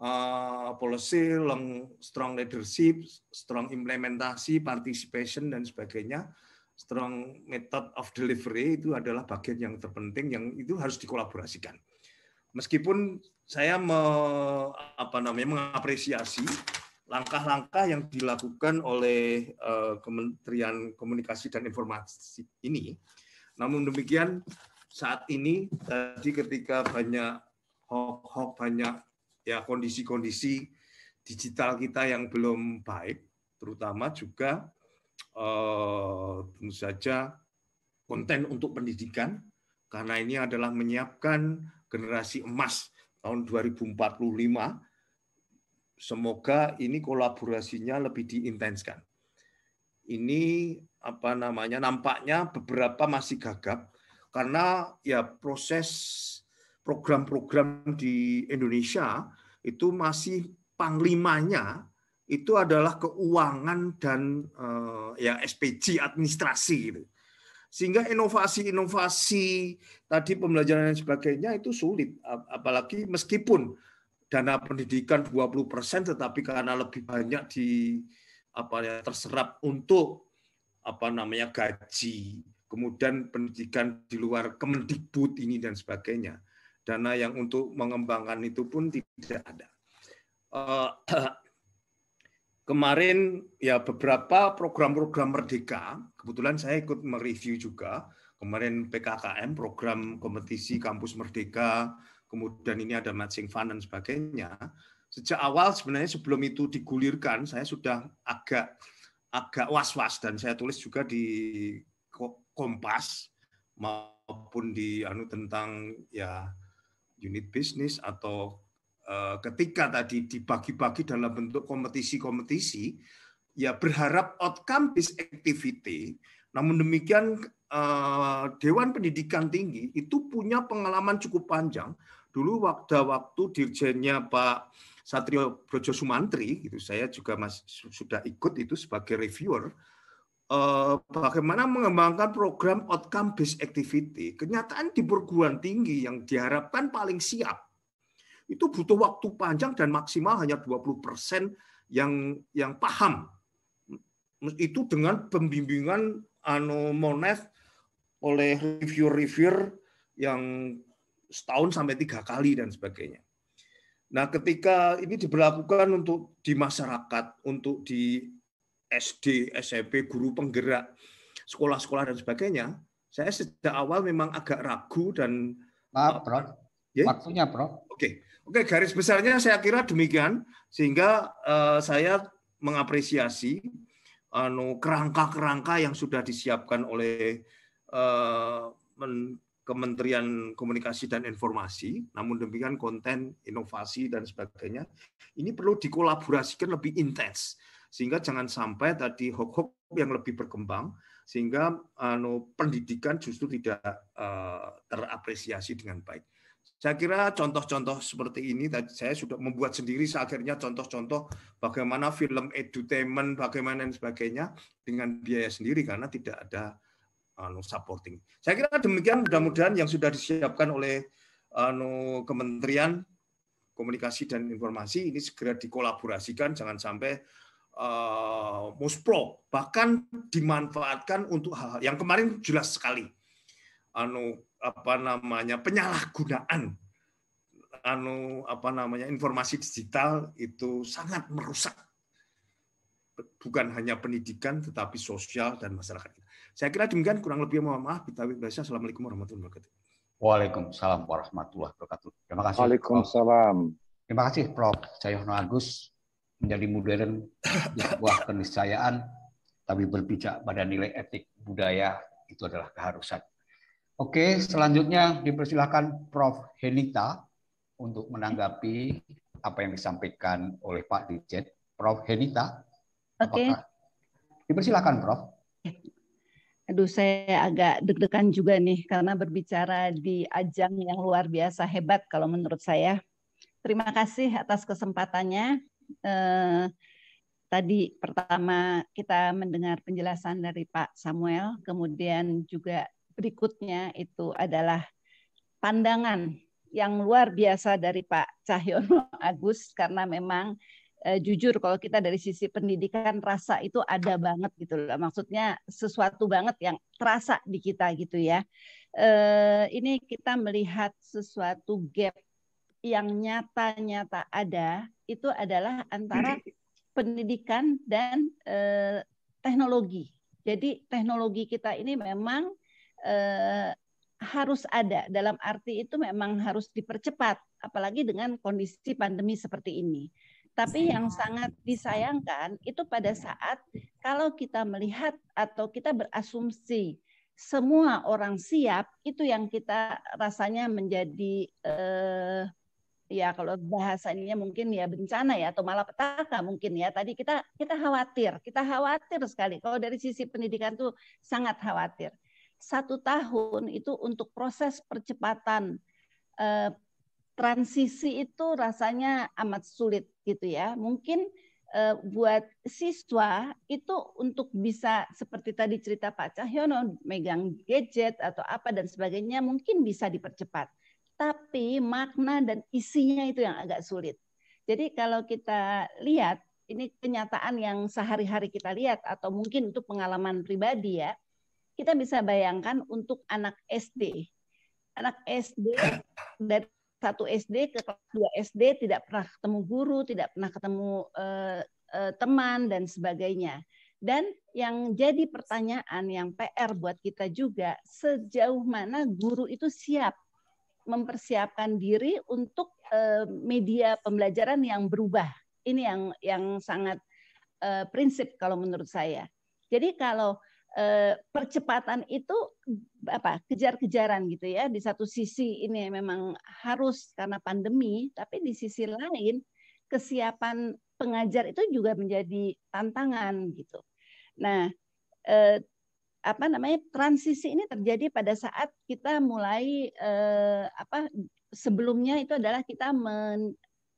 uh, policy, long, strong leadership, strong implementasi, participation dan sebagainya strong method of delivery itu adalah bagian yang terpenting yang itu harus dikolaborasikan. Meskipun saya me, apa namanya mengapresiasi langkah-langkah yang dilakukan oleh eh, Kementerian Komunikasi dan Informasi ini, namun demikian saat ini tadi ketika banyak hoax-hoax banyak ya kondisi-kondisi digital kita yang belum baik, terutama juga Eh, tentu saja konten untuk pendidikan karena ini adalah menyiapkan generasi emas tahun 2045. Semoga ini kolaborasinya lebih diintenskan. Ini apa namanya nampaknya beberapa masih gagap karena ya proses program-program di Indonesia itu masih panglimanya itu adalah keuangan dan uh, ya SPG administrasi gitu. Sehingga inovasi-inovasi tadi pembelajaran dan sebagainya itu sulit apalagi meskipun dana pendidikan 20% tetapi karena lebih banyak di apa ya terserap untuk apa namanya gaji, kemudian pendidikan di luar Kemendikbud ini dan sebagainya. Dana yang untuk mengembangkan itu pun tidak ada. Eh, kemarin ya beberapa program-program Merdeka, kebetulan saya ikut mereview juga, kemarin PKKM, program kompetisi kampus Merdeka, kemudian ini ada matching fund dan sebagainya. Sejak awal sebenarnya sebelum itu digulirkan, saya sudah agak agak was-was dan saya tulis juga di Kompas maupun di anu tentang ya unit bisnis atau Eh, ketika tadi dibagi-bagi dalam bentuk kompetisi-kompetisi, ya berharap outcome based activity. Namun demikian eh, Dewan Pendidikan Tinggi itu punya pengalaman cukup panjang. Dulu waktu waktu dirjennya Pak Satrio Brojo Sumantri, gitu, saya juga masih sudah ikut itu sebagai reviewer. Eh, bagaimana mengembangkan program outcome based activity? Kenyataan di perguruan tinggi yang diharapkan paling siap itu butuh waktu panjang dan maksimal hanya 20% yang yang paham. Itu dengan pembimbingan anu oleh reviewer review yang setahun sampai tiga kali dan sebagainya. Nah, ketika ini diberlakukan untuk di masyarakat, untuk di SD, SMP, e guru penggerak, sekolah-sekolah dan sebagainya, saya sejak awal memang agak ragu dan Maaf, Prof. Yeah? Waktunya, Prof. Oke. Okay. Oke, garis besarnya saya kira demikian sehingga eh, saya mengapresiasi anu, kerangka-kerangka yang sudah disiapkan oleh eh, Kementerian Komunikasi dan Informasi, namun demikian konten, inovasi dan sebagainya ini perlu dikolaborasikan lebih intens sehingga jangan sampai tadi hoax-hoax yang lebih berkembang sehingga anu, pendidikan justru tidak eh, terapresiasi dengan baik. Saya kira contoh-contoh seperti ini tadi saya sudah membuat sendiri akhirnya contoh-contoh bagaimana film edutainment bagaimana dan sebagainya dengan biaya sendiri karena tidak ada anu supporting. Saya kira demikian mudah-mudahan yang sudah disiapkan oleh anu Kementerian Komunikasi dan Informasi ini segera dikolaborasikan jangan sampai uh, muspro bahkan dimanfaatkan untuk hal, hal yang kemarin jelas sekali anu apa namanya penyalahgunaan anu apa namanya informasi digital itu sangat merusak bukan hanya pendidikan tetapi sosial dan masyarakat. Saya kira demikian kurang lebih mohon maaf. kita Indonesia. Assalamualaikum warahmatullahi wabarakatuh. Waalaikumsalam warahmatullahi wabarakatuh. Terima kasih. Waalaikumsalam. Prof. Terima kasih Prof. Cahyono Agus menjadi modern sebuah keniscayaan tapi berpijak pada nilai etik budaya itu adalah keharusan. Oke, selanjutnya dipersilahkan Prof. Henita untuk menanggapi apa yang disampaikan oleh Pak Dirjen. Prof. Henita, Oke. Apakah? Dipersilakan, Prof. Ya. Aduh, saya agak deg-degan juga nih karena berbicara di ajang yang luar biasa hebat kalau menurut saya. Terima kasih atas kesempatannya. Eh, tadi pertama kita mendengar penjelasan dari Pak Samuel, kemudian juga berikutnya itu adalah pandangan yang luar biasa dari Pak Cahyono Agus karena memang eh, jujur kalau kita dari sisi pendidikan rasa itu ada banget gitu loh. Maksudnya sesuatu banget yang terasa di kita gitu ya. Eh, ini kita melihat sesuatu gap yang nyata-nyata ada itu adalah antara pendidikan dan eh, teknologi. Jadi teknologi kita ini memang eh, harus ada dalam arti itu memang harus dipercepat apalagi dengan kondisi pandemi seperti ini. Tapi iya. yang sangat disayangkan itu pada saat kalau kita melihat atau kita berasumsi semua orang siap itu yang kita rasanya menjadi eh, ya kalau bahasanya mungkin ya bencana ya atau malah petaka mungkin ya tadi kita kita khawatir kita khawatir sekali kalau dari sisi pendidikan tuh sangat khawatir satu tahun itu untuk proses percepatan eh, transisi itu rasanya amat sulit gitu ya. Mungkin eh, buat siswa itu untuk bisa seperti tadi cerita Pak Cahyono megang gadget atau apa dan sebagainya mungkin bisa dipercepat. Tapi makna dan isinya itu yang agak sulit. Jadi kalau kita lihat ini kenyataan yang sehari-hari kita lihat atau mungkin untuk pengalaman pribadi ya kita bisa bayangkan untuk anak SD. Anak SD dari satu SD ke dua SD tidak pernah ketemu guru, tidak pernah ketemu eh, eh, teman dan sebagainya. Dan yang jadi pertanyaan yang PR buat kita juga sejauh mana guru itu siap mempersiapkan diri untuk eh, media pembelajaran yang berubah. Ini yang yang sangat eh, prinsip kalau menurut saya. Jadi kalau Eh, percepatan itu apa kejar-kejaran gitu ya di satu sisi ini memang harus karena pandemi tapi di sisi lain kesiapan pengajar itu juga menjadi tantangan gitu nah eh, apa namanya transisi ini terjadi pada saat kita mulai eh, apa sebelumnya itu adalah kita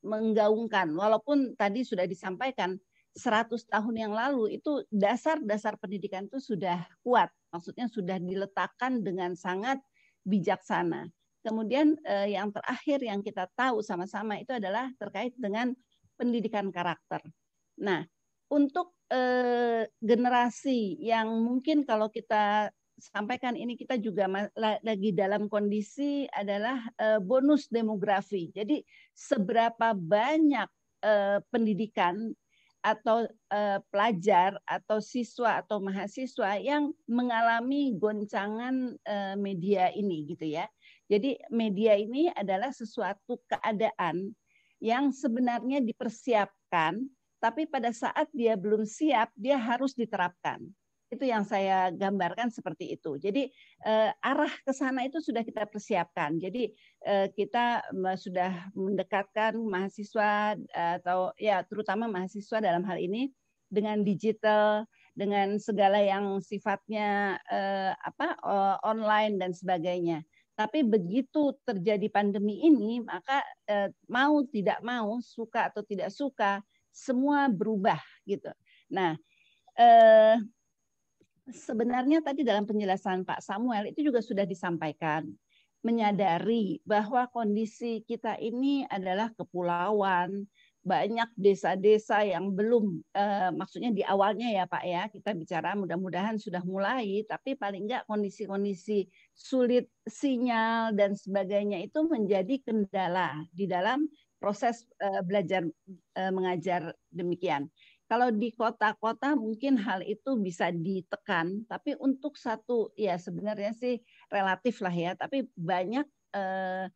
menggaungkan walaupun tadi sudah disampaikan 100 tahun yang lalu itu dasar-dasar pendidikan itu sudah kuat, maksudnya sudah diletakkan dengan sangat bijaksana. Kemudian eh, yang terakhir yang kita tahu sama-sama itu adalah terkait dengan pendidikan karakter. Nah, untuk eh, generasi yang mungkin kalau kita sampaikan ini kita juga lagi dalam kondisi adalah eh, bonus demografi. Jadi seberapa banyak eh, pendidikan atau eh, pelajar atau siswa atau mahasiswa yang mengalami goncangan eh, media ini gitu ya. Jadi media ini adalah sesuatu keadaan yang sebenarnya dipersiapkan tapi pada saat dia belum siap dia harus diterapkan itu yang saya gambarkan seperti itu. Jadi eh, arah ke sana itu sudah kita persiapkan. Jadi eh, kita sudah mendekatkan mahasiswa atau ya terutama mahasiswa dalam hal ini dengan digital, dengan segala yang sifatnya eh, apa eh, online dan sebagainya. Tapi begitu terjadi pandemi ini, maka eh, mau tidak mau, suka atau tidak suka, semua berubah gitu. Nah, eh, sebenarnya tadi dalam penjelasan Pak Samuel itu juga sudah disampaikan menyadari bahwa kondisi kita ini adalah kepulauan, banyak desa-desa yang belum eh, maksudnya di awalnya ya Pak ya, kita bicara mudah-mudahan sudah mulai tapi paling enggak kondisi-kondisi sulit sinyal dan sebagainya itu menjadi kendala di dalam proses eh, belajar eh, mengajar demikian. Kalau di kota-kota mungkin hal itu bisa ditekan, tapi untuk satu ya sebenarnya sih relatif lah ya, tapi banyak eh,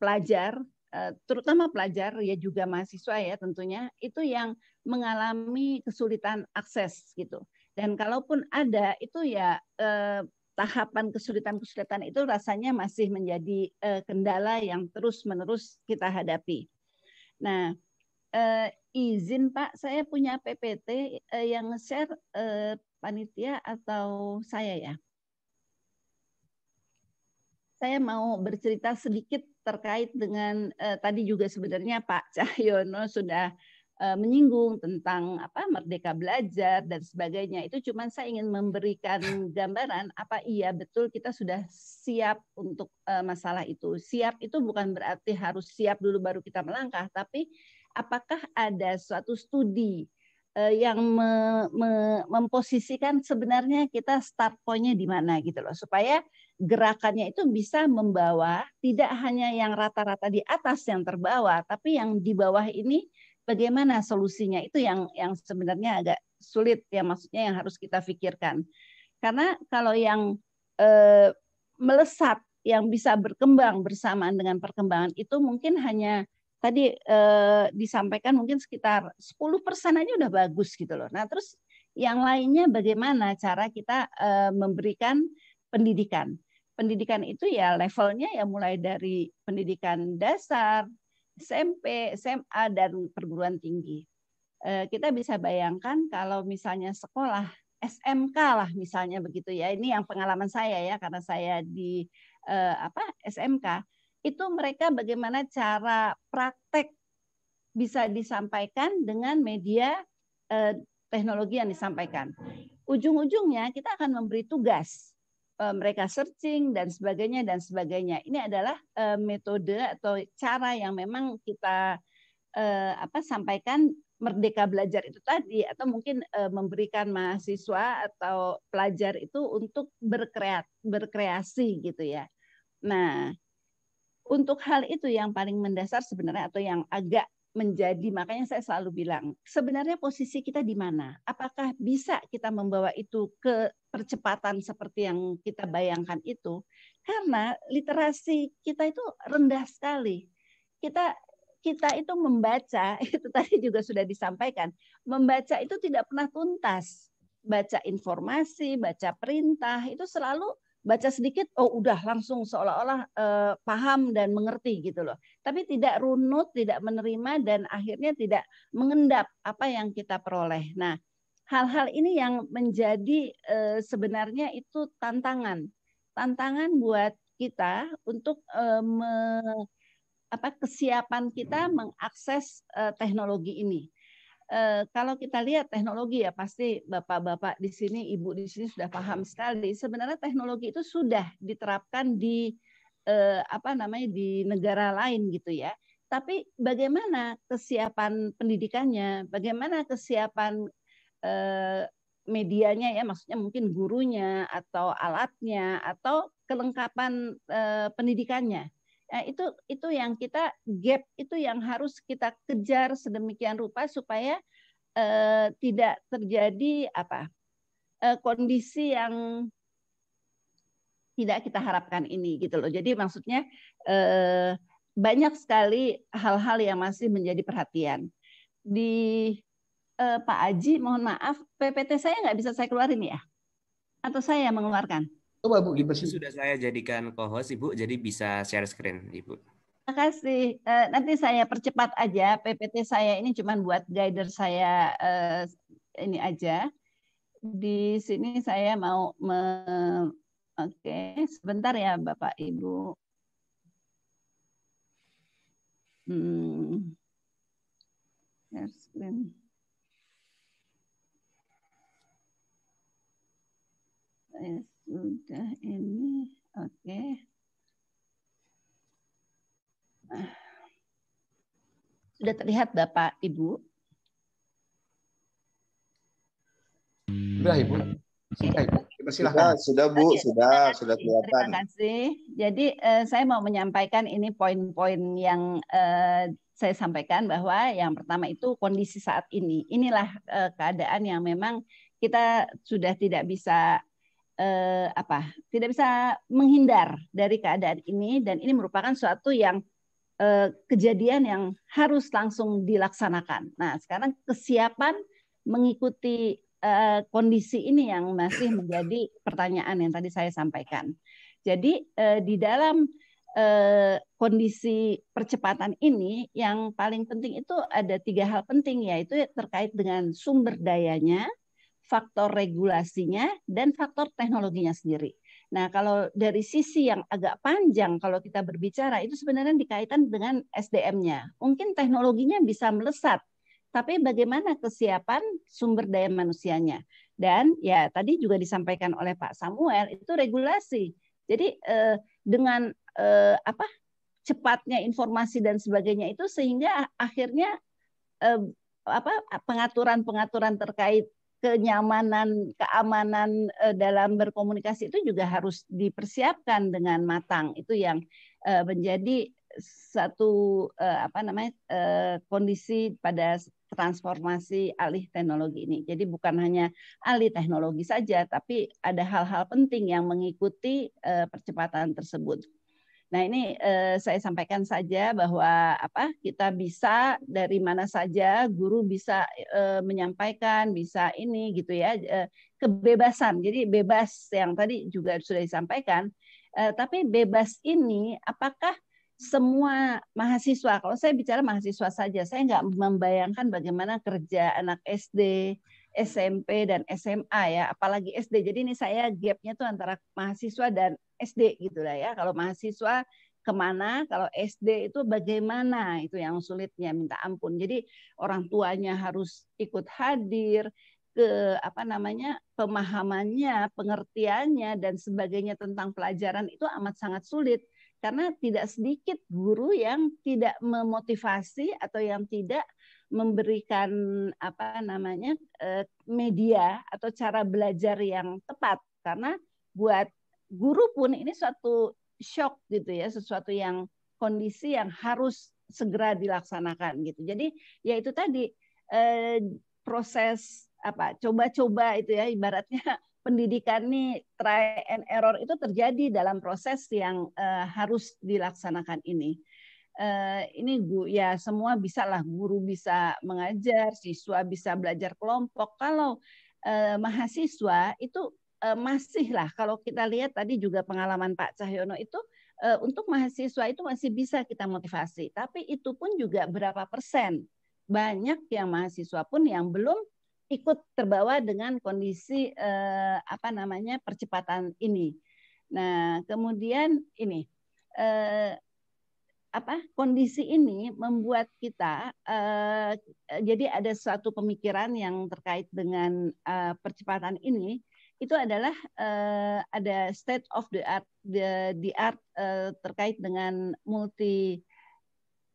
pelajar eh, terutama pelajar ya juga mahasiswa ya tentunya itu yang mengalami kesulitan akses gitu dan kalaupun ada itu ya eh, tahapan kesulitan-kesulitan itu rasanya masih menjadi eh, kendala yang terus-menerus kita hadapi. Nah, eh, izin Pak, saya punya PPT eh, yang share eh, panitia atau saya ya. Saya mau bercerita sedikit terkait dengan eh, tadi juga sebenarnya Pak Cahyono sudah eh, menyinggung tentang apa merdeka belajar dan sebagainya. Itu cuma saya ingin memberikan gambaran apa iya betul kita sudah siap untuk eh, masalah itu. Siap itu bukan berarti harus siap dulu baru kita melangkah, tapi apakah ada suatu studi eh, yang me, me, memposisikan sebenarnya kita start point-nya di mana gitu loh supaya gerakannya itu bisa membawa tidak hanya yang rata-rata di atas yang terbawa tapi yang di bawah ini bagaimana solusinya itu yang yang sebenarnya agak sulit ya maksudnya yang harus kita pikirkan karena kalau yang eh, melesat yang bisa berkembang bersamaan dengan perkembangan itu mungkin hanya tadi eh, disampaikan mungkin sekitar 10 persen aja udah bagus gitu loh. Nah terus yang lainnya bagaimana cara kita eh, memberikan pendidikan? Pendidikan itu ya levelnya ya mulai dari pendidikan dasar, SMP, SMA dan perguruan tinggi. Eh, kita bisa bayangkan kalau misalnya sekolah SMK lah misalnya begitu ya. Ini yang pengalaman saya ya karena saya di eh, apa SMK itu mereka bagaimana cara praktek bisa disampaikan dengan media eh, teknologi yang disampaikan. Ujung-ujungnya kita akan memberi tugas eh, mereka searching dan sebagainya dan sebagainya. Ini adalah eh, metode atau cara yang memang kita eh, apa sampaikan merdeka belajar itu tadi atau mungkin eh, memberikan mahasiswa atau pelajar itu untuk berkreat berkreasi gitu ya. Nah, untuk hal itu yang paling mendasar sebenarnya atau yang agak menjadi makanya saya selalu bilang sebenarnya posisi kita di mana apakah bisa kita membawa itu ke percepatan seperti yang kita bayangkan itu karena literasi kita itu rendah sekali kita kita itu membaca itu tadi juga sudah disampaikan membaca itu tidak pernah tuntas baca informasi baca perintah itu selalu baca sedikit oh udah langsung seolah-olah uh, paham dan mengerti gitu loh. Tapi tidak runut, tidak menerima dan akhirnya tidak mengendap apa yang kita peroleh. Nah, hal-hal ini yang menjadi uh, sebenarnya itu tantangan. Tantangan buat kita untuk uh, me, apa kesiapan kita mengakses uh, teknologi ini eh, kalau kita lihat teknologi ya pasti bapak-bapak di sini, ibu di sini sudah paham hmm. sekali. Sebenarnya teknologi itu sudah diterapkan di eh, apa namanya di negara lain gitu ya. Tapi bagaimana kesiapan pendidikannya, bagaimana kesiapan eh, medianya ya, maksudnya mungkin gurunya atau alatnya atau kelengkapan eh, pendidikannya. Nah, itu itu yang kita gap itu yang harus kita kejar sedemikian rupa supaya eh, tidak terjadi apa eh, kondisi yang tidak kita harapkan ini gitu loh. Jadi maksudnya eh, banyak sekali hal-hal yang masih menjadi perhatian di eh, Pak Aji. Mohon maaf, PPT saya nggak bisa saya keluarin ya, atau saya yang mengeluarkan. Coba Bu dibersihkan. Sudah saya jadikan co-host Ibu, jadi bisa share screen Ibu. Terima kasih. Eh, nanti saya percepat aja. PPT saya ini cuma buat guider saya eh, ini aja. Di sini saya mau me Oke, sebentar ya Bapak Ibu. Hmm. Share screen. Yes udah ini oke okay. sudah terlihat bapak ibu sudah ibu sudah silahkan sudah, bu okay. sudah sudah kelihatan terima kasih jadi eh, saya mau menyampaikan ini poin-poin yang eh, saya sampaikan bahwa yang pertama itu kondisi saat ini inilah eh, keadaan yang memang kita sudah tidak bisa eh, apa tidak bisa menghindar dari keadaan ini dan ini merupakan suatu yang eh, kejadian yang harus langsung dilaksanakan. Nah sekarang kesiapan mengikuti eh, kondisi ini yang masih menjadi pertanyaan yang tadi saya sampaikan. Jadi eh, di dalam eh, kondisi percepatan ini yang paling penting itu ada tiga hal penting yaitu terkait dengan sumber dayanya, faktor regulasinya, dan faktor teknologinya sendiri. Nah, kalau dari sisi yang agak panjang, kalau kita berbicara, itu sebenarnya dikaitkan dengan SDM-nya. Mungkin teknologinya bisa melesat, tapi bagaimana kesiapan sumber daya manusianya? Dan ya tadi juga disampaikan oleh Pak Samuel, itu regulasi. Jadi eh, dengan eh, apa cepatnya informasi dan sebagainya itu sehingga akhirnya eh, apa pengaturan-pengaturan terkait kenyamanan, keamanan eh, dalam berkomunikasi itu juga harus dipersiapkan dengan matang. Itu yang eh, menjadi satu eh, apa namanya kondisi pada transformasi alih teknologi ini. Jadi bukan hanya alih teknologi saja, tapi ada hal-hal penting yang mengikuti percepatan tersebut. Nah, ini eh, saya sampaikan saja bahwa apa kita bisa dari mana saja guru bisa eh, menyampaikan, bisa ini gitu ya, eh, kebebasan. Jadi bebas yang tadi juga sudah disampaikan. Eh, tapi bebas ini apakah semua mahasiswa, kalau saya bicara mahasiswa saja, saya nggak membayangkan bagaimana kerja anak SD, SMP dan SMA ya, apalagi SD. Jadi ini saya gapnya tuh antara mahasiswa dan SD gitu lah ya. Kalau mahasiswa kemana, kalau SD itu bagaimana, itu yang sulitnya minta ampun. Jadi orang tuanya harus ikut hadir ke apa namanya pemahamannya, pengertiannya dan sebagainya tentang pelajaran itu amat sangat sulit karena tidak sedikit guru yang tidak memotivasi atau yang tidak memberikan apa namanya eh, media atau cara belajar yang tepat karena buat guru pun ini suatu shock gitu ya sesuatu yang kondisi yang harus segera dilaksanakan gitu jadi ya itu tadi eh, proses apa coba-coba itu ya ibaratnya pendidikan nih try and error itu terjadi dalam proses yang eh, harus dilaksanakan ini uh, ini bu ya semua bisa lah guru bisa mengajar siswa bisa belajar kelompok kalau uh, mahasiswa itu uh, masih lah kalau kita lihat tadi juga pengalaman Pak Cahyono itu uh, untuk mahasiswa itu masih bisa kita motivasi tapi itu pun juga berapa persen banyak yang mahasiswa pun yang belum ikut terbawa dengan kondisi eh, apa namanya percepatan ini. Nah, kemudian ini eh, apa kondisi ini membuat kita uh, jadi ada suatu pemikiran yang terkait dengan uh, percepatan ini itu adalah uh, ada state of the art the, the art uh, terkait dengan multi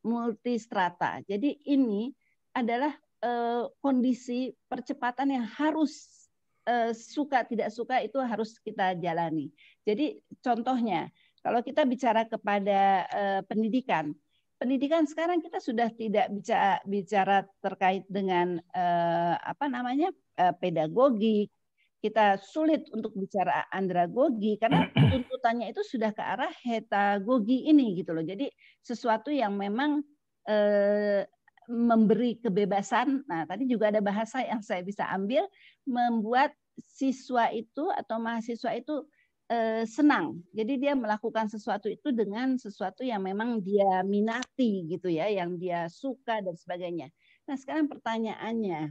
multi strata. Jadi ini adalah uh, kondisi percepatan yang harus uh, suka tidak suka itu harus kita jalani. Jadi contohnya kalau kita bicara kepada uh, pendidikan, pendidikan sekarang kita sudah tidak bicara bicara terkait dengan uh, apa namanya uh, pedagogi. Kita sulit untuk bicara andragogi karena tuntutannya itu sudah ke arah hetagogi ini gitu loh. Jadi sesuatu yang memang uh, memberi kebebasan. Nah, tadi juga ada bahasa yang saya bisa ambil membuat siswa itu atau mahasiswa itu Eh, senang. Jadi dia melakukan sesuatu itu dengan sesuatu yang memang dia minati gitu ya, yang dia suka dan sebagainya. Nah, sekarang pertanyaannya,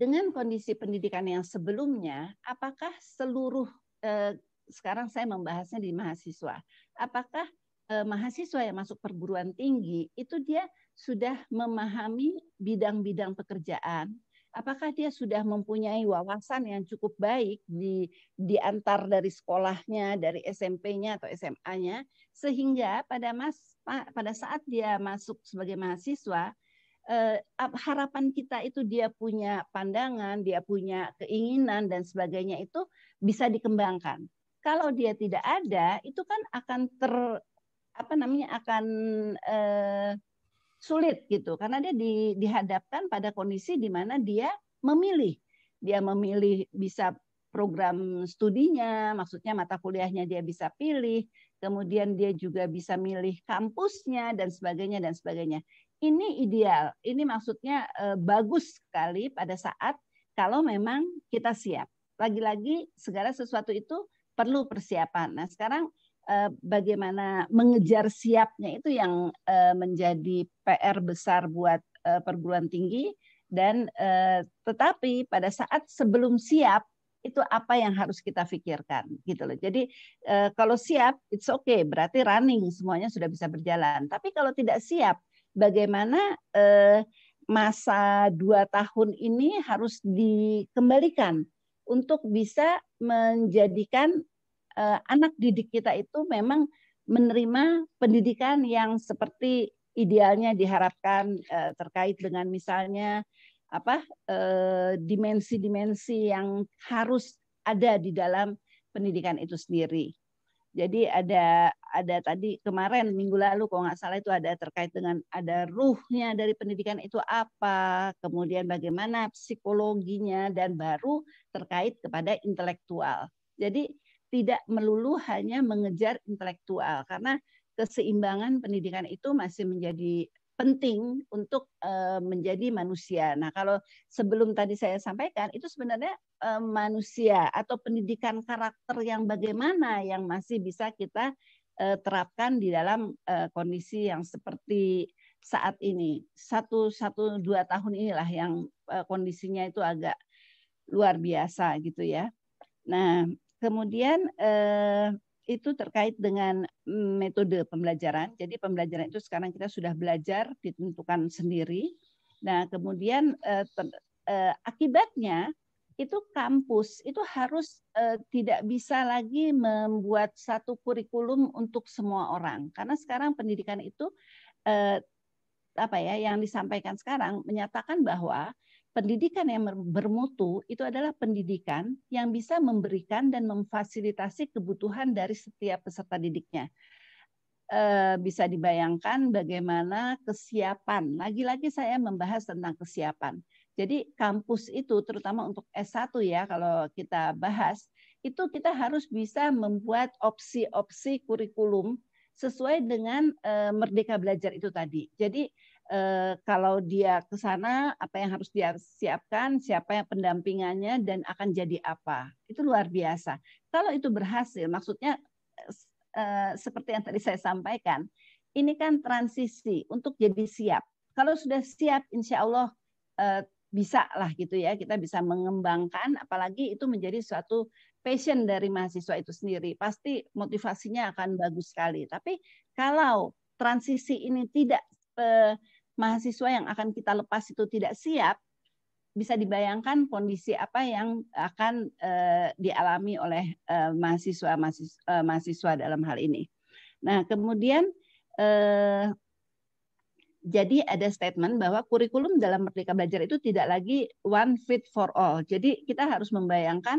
dengan kondisi pendidikan yang sebelumnya, apakah seluruh eh, sekarang saya membahasnya di mahasiswa, apakah eh, mahasiswa yang masuk perguruan tinggi itu dia sudah memahami bidang-bidang pekerjaan, apakah dia sudah mempunyai wawasan yang cukup baik di diantar dari sekolahnya, dari SMP-nya atau SMA-nya, sehingga pada mas pada saat dia masuk sebagai mahasiswa eh, harapan kita itu dia punya pandangan, dia punya keinginan dan sebagainya itu bisa dikembangkan. Kalau dia tidak ada, itu kan akan ter apa namanya akan eh, sulit gitu karena dia di, dihadapkan pada kondisi di mana dia memilih dia memilih bisa program studinya, maksudnya mata kuliahnya dia bisa pilih, kemudian dia juga bisa milih kampusnya dan sebagainya dan sebagainya. Ini ideal, ini maksudnya eh, bagus sekali pada saat kalau memang kita siap. Lagi-lagi segala sesuatu itu perlu persiapan. Nah sekarang Eh, bagaimana mengejar siapnya itu yang eh, menjadi PR besar buat eh, perguruan tinggi dan tetapi pada saat sebelum siap itu apa yang harus kita pikirkan gitu loh. Jadi kalau siap it's okay berarti running semuanya sudah bisa berjalan. Tapi kalau tidak siap bagaimana masa dua tahun ini harus dikembalikan untuk bisa menjadikan Eh, anak didik kita itu memang menerima pendidikan yang seperti idealnya diharapkan eh, terkait dengan misalnya apa eh, dimensi-dimensi yang harus ada di dalam pendidikan itu sendiri. Jadi ada ada tadi kemarin minggu lalu kalau nggak salah itu ada terkait dengan ada ruhnya dari pendidikan itu apa, kemudian bagaimana psikologinya dan baru terkait kepada intelektual. Jadi tidak melulu hanya mengejar intelektual karena keseimbangan pendidikan itu masih menjadi penting untuk eh, menjadi manusia. Nah, kalau sebelum tadi saya sampaikan itu sebenarnya eh, manusia atau pendidikan karakter yang bagaimana yang masih bisa kita eh, terapkan di dalam kondisi yang seperti saat ini. Satu satu dua tahun inilah yang kondisinya itu agak luar biasa gitu ya. Nah, Kemudian eh, itu terkait dengan metode pembelajaran. Jadi pembelajaran itu sekarang kita sudah belajar ditentukan sendiri. Nah, kemudian eh, ter, eh, akibatnya itu kampus itu harus eh, tidak bisa lagi membuat satu kurikulum untuk semua orang karena sekarang pendidikan itu eh, apa ya yang disampaikan sekarang menyatakan bahwa pendidikan yang bermutu itu adalah pendidikan yang bisa memberikan dan memfasilitasi kebutuhan dari setiap peserta didiknya. Eh, bisa dibayangkan bagaimana kesiapan. Lagi-lagi saya membahas tentang kesiapan. Jadi kampus itu terutama untuk S1 ya kalau kita bahas itu kita harus bisa membuat opsi-opsi kurikulum sesuai dengan eh, merdeka belajar itu tadi. Jadi Eh, kalau dia ke sana apa yang harus dia siapkan, siapa yang pendampingannya dan akan jadi apa. Itu luar biasa. Kalau itu berhasil, maksudnya eh, seperti yang tadi saya sampaikan, ini kan transisi untuk jadi siap. Kalau sudah siap, insya Allah eh, bisa lah gitu ya, kita bisa mengembangkan, apalagi itu menjadi suatu passion dari mahasiswa itu sendiri. Pasti motivasinya akan bagus sekali. Tapi kalau transisi ini tidak mahasiswa yang akan kita lepas itu tidak siap, bisa dibayangkan kondisi apa yang akan eh, dialami oleh eh, mahasiswa eh, mahasiswa, dalam hal ini. Nah, kemudian jadi ada statement bahwa kurikulum dalam Merdeka Belajar itu tidak lagi one fit for all. Jadi kita harus membayangkan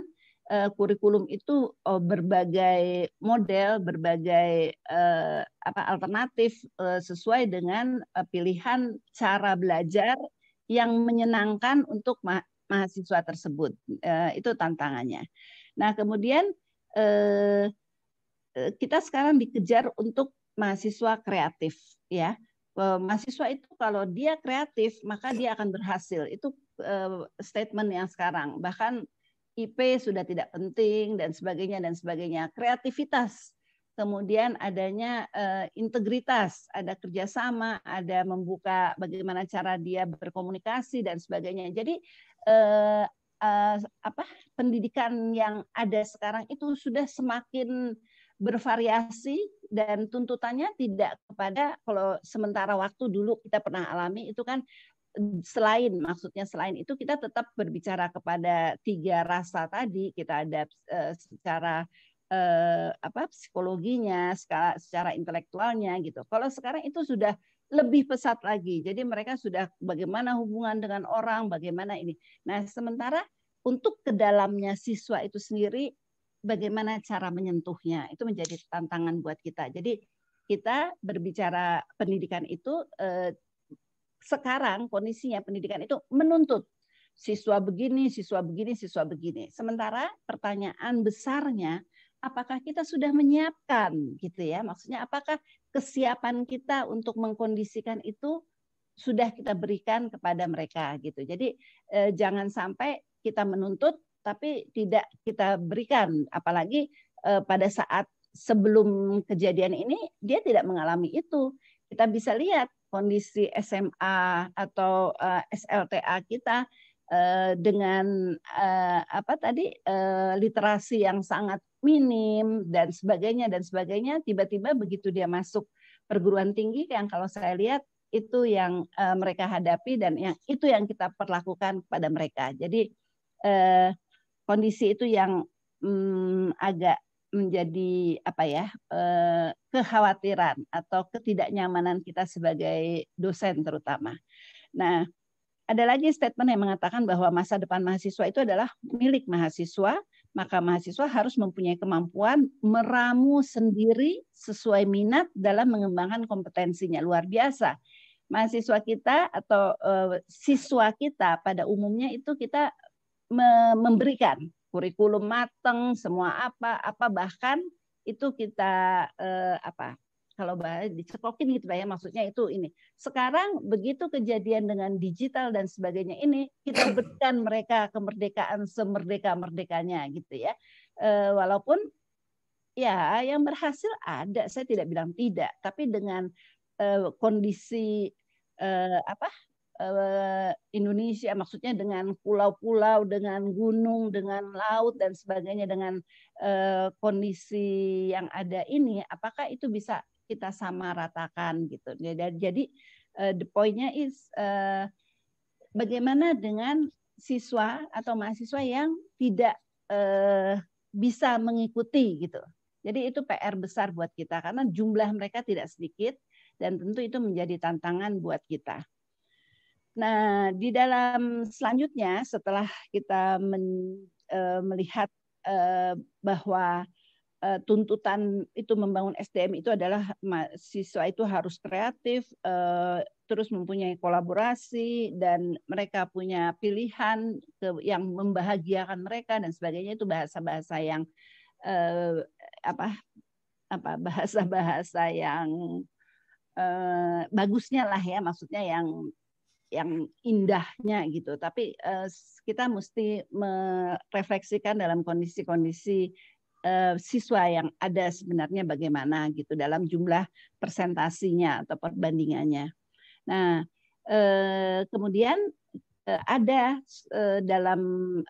uh, kurikulum itu uh, berbagai model, berbagai uh, apa alternatif uh, sesuai dengan uh, pilihan cara belajar yang menyenangkan untuk ma mahasiswa tersebut. Uh, itu tantangannya. Nah, kemudian uh, kita sekarang dikejar untuk mahasiswa kreatif, ya. mahasiswa itu kalau dia kreatif maka dia akan berhasil. Itu statement yang sekarang. Bahkan IP sudah tidak penting dan sebagainya dan sebagainya. Kreativitas, kemudian adanya uh, integritas, ada kerjasama, ada membuka bagaimana cara dia berkomunikasi dan sebagainya. Jadi uh, uh, apa pendidikan yang ada sekarang itu sudah semakin bervariasi dan tuntutannya tidak kepada kalau sementara waktu dulu kita pernah alami itu kan selain maksudnya selain itu kita tetap berbicara kepada tiga rasa tadi kita ada uh, eh, secara uh, apa psikologinya, secara, secara intelektualnya gitu. Kalau sekarang itu sudah lebih pesat lagi. Jadi mereka sudah bagaimana hubungan dengan orang, bagaimana ini. Nah, sementara untuk kedalamnya siswa itu sendiri bagaimana cara menyentuhnya itu menjadi tantangan buat kita. Jadi kita berbicara pendidikan itu uh, sekarang kondisinya pendidikan itu menuntut siswa begini, siswa begini, siswa begini. Sementara pertanyaan besarnya apakah kita sudah menyiapkan gitu ya. Maksudnya apakah kesiapan kita untuk mengkondisikan itu sudah kita berikan kepada mereka gitu. Jadi eh, jangan sampai kita menuntut tapi tidak kita berikan apalagi eh, pada saat sebelum kejadian ini dia tidak mengalami itu. Kita bisa lihat kondisi SMA atau eh, SLTA kita eh, dengan eh, apa tadi literasi yang sangat minim dan sebagainya dan sebagainya tiba-tiba begitu dia masuk perguruan tinggi yang kalau saya lihat itu yang mereka hadapi dan yang itu yang kita perlakukan kepada mereka jadi kondisi itu yang hmm, agak menjadi apa ya eh, kekhawatiran atau ketidaknyamanan kita sebagai dosen terutama. Nah, ada lagi statement yang mengatakan bahwa masa depan mahasiswa itu adalah milik mahasiswa, maka mahasiswa harus mempunyai kemampuan meramu sendiri sesuai minat dalam mengembangkan kompetensinya luar biasa. Mahasiswa kita atau eh, siswa kita pada umumnya itu kita memberikan kurikulum mateng, semua apa apa bahkan itu kita eh, apa kalau bahas dicekokin gitu ya maksudnya itu ini sekarang begitu kejadian dengan digital dan sebagainya ini kita berikan mereka kemerdekaan semerdeka merdekanya gitu ya Eh, walaupun ya yang berhasil ada saya tidak bilang tidak tapi dengan eh, kondisi eh, apa Eh, Indonesia, maksudnya dengan pulau-pulau, dengan gunung, dengan laut dan sebagainya, dengan eh, kondisi yang ada ini, apakah itu bisa kita sama ratakan gitu? Jadi uh, the pointnya is bagaimana dengan siswa atau mahasiswa yang tidak bisa mengikuti gitu. Jadi itu PR besar buat kita karena jumlah mereka tidak sedikit dan tentu itu menjadi tantangan buat kita. Nah, di dalam selanjutnya setelah kita men, e, melihat e, bahwa e, tuntutan itu membangun SDM itu adalah siswa itu harus kreatif, e, terus mempunyai kolaborasi dan mereka punya pilihan ke, yang membahagiakan mereka dan sebagainya itu bahasa-bahasa yang e, apa apa bahasa-bahasa yang eh, bagusnya lah ya maksudnya yang yang indahnya gitu tapi uh, kita mesti merefleksikan dalam kondisi-kondisi uh, siswa yang ada sebenarnya bagaimana gitu dalam jumlah presentasinya atau perbandingannya nah uh, kemudian ada dalam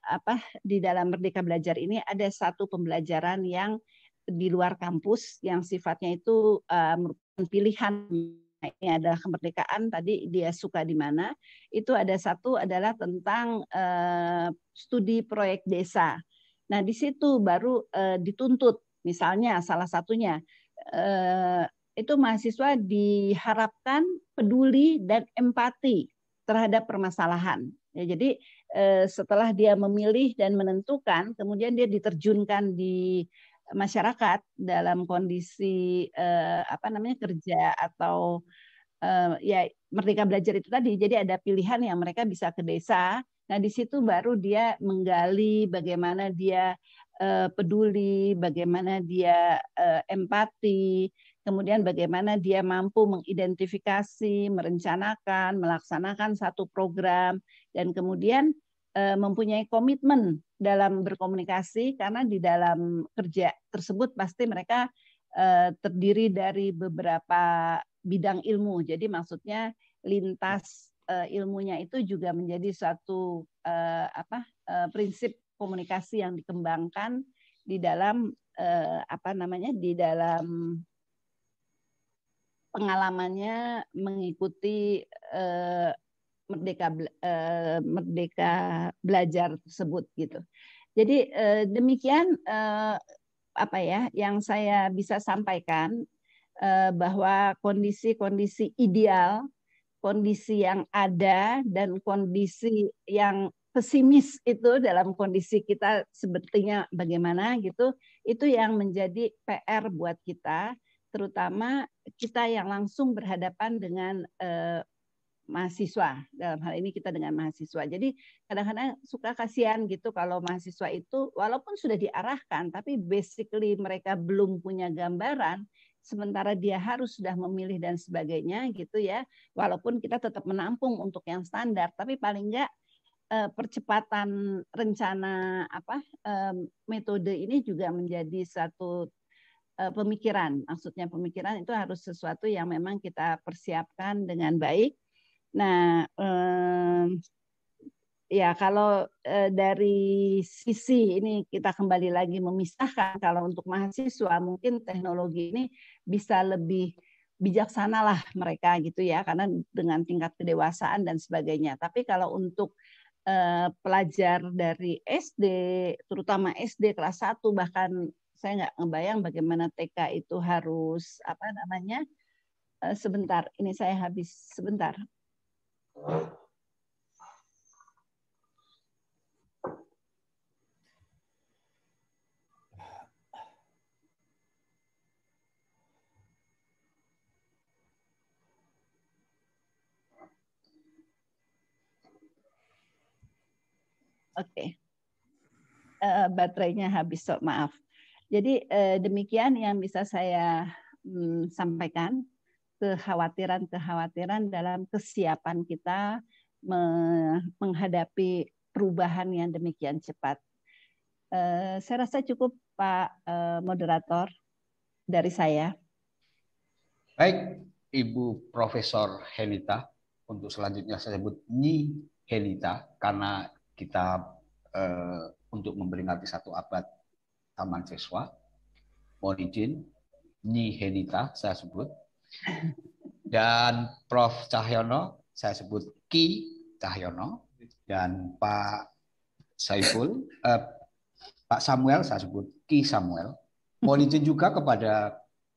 apa di dalam Merdeka Belajar ini ada satu pembelajaran yang di luar kampus yang sifatnya itu merupakan pilihan ini adalah kemerdekaan tadi dia suka di mana itu ada satu adalah tentang eh, studi proyek desa nah di situ baru eh, dituntut misalnya salah satunya eh, itu mahasiswa diharapkan peduli dan empati terhadap permasalahan ya jadi setelah dia memilih dan menentukan kemudian dia diterjunkan di masyarakat dalam kondisi eh, apa namanya kerja atau eh, ya merdeka belajar itu tadi. Jadi ada pilihan yang mereka bisa ke desa. Nah di situ baru dia menggali bagaimana dia eh, peduli, bagaimana dia eh, empati, kemudian bagaimana dia mampu mengidentifikasi, merencanakan, melaksanakan satu program, dan kemudian eh, mempunyai komitmen dalam berkomunikasi karena di dalam kerja tersebut pasti mereka uh, terdiri dari beberapa bidang ilmu. Jadi maksudnya lintas uh, ilmunya itu juga menjadi suatu uh, apa uh, prinsip komunikasi yang dikembangkan di dalam uh, apa namanya di dalam pengalamannya mengikuti merdeka eh, merdeka belajar tersebut gitu. Jadi eh, demikian eh, apa ya yang saya bisa sampaikan bahwa kondisi-kondisi ideal, kondisi yang ada dan kondisi yang pesimis itu dalam kondisi kita sebetulnya bagaimana gitu itu yang menjadi PR buat kita terutama kita yang langsung berhadapan dengan mahasiswa. Dalam hal ini kita dengan mahasiswa. Jadi kadang-kadang suka kasihan gitu kalau mahasiswa itu walaupun sudah diarahkan tapi basically mereka belum punya gambaran sementara dia harus sudah memilih dan sebagainya gitu ya. Walaupun kita tetap menampung untuk yang standar tapi paling enggak eh, percepatan rencana apa metode ini juga menjadi satu eh, pemikiran. Maksudnya pemikiran itu harus sesuatu yang memang kita persiapkan dengan baik Nah, um, ya kalau uh, dari sisi ini kita kembali lagi memisahkan kalau untuk mahasiswa mungkin teknologi ini bisa lebih bijaksana lah mereka gitu ya karena dengan tingkat kedewasaan dan sebagainya. Tapi kalau untuk uh, pelajar dari SD terutama SD kelas 1 bahkan saya nggak ngebayang bagaimana TK itu harus apa namanya eh, sebentar ini saya habis sebentar Oke. Okay. Uh, eh, baterainya habis, so, maaf. Jadi uh, demikian yang bisa saya um, sampaikan kekhawatiran-kekhawatiran dalam kesiapan kita menghadapi perubahan yang demikian cepat. Eh, saya rasa cukup Pak eh, Moderator dari saya. Baik, Ibu Profesor Helita. Untuk selanjutnya saya sebut Nyi Helita karena kita eh, untuk memperingati satu abad Taman Siswa. Mohon izin, Nyi Helita saya sebut. Dan Prof. Cahyono, saya sebut Ki Cahyono, dan Pak Saiful, eh, Pak Samuel, saya sebut Ki Samuel. Mohon izin juga kepada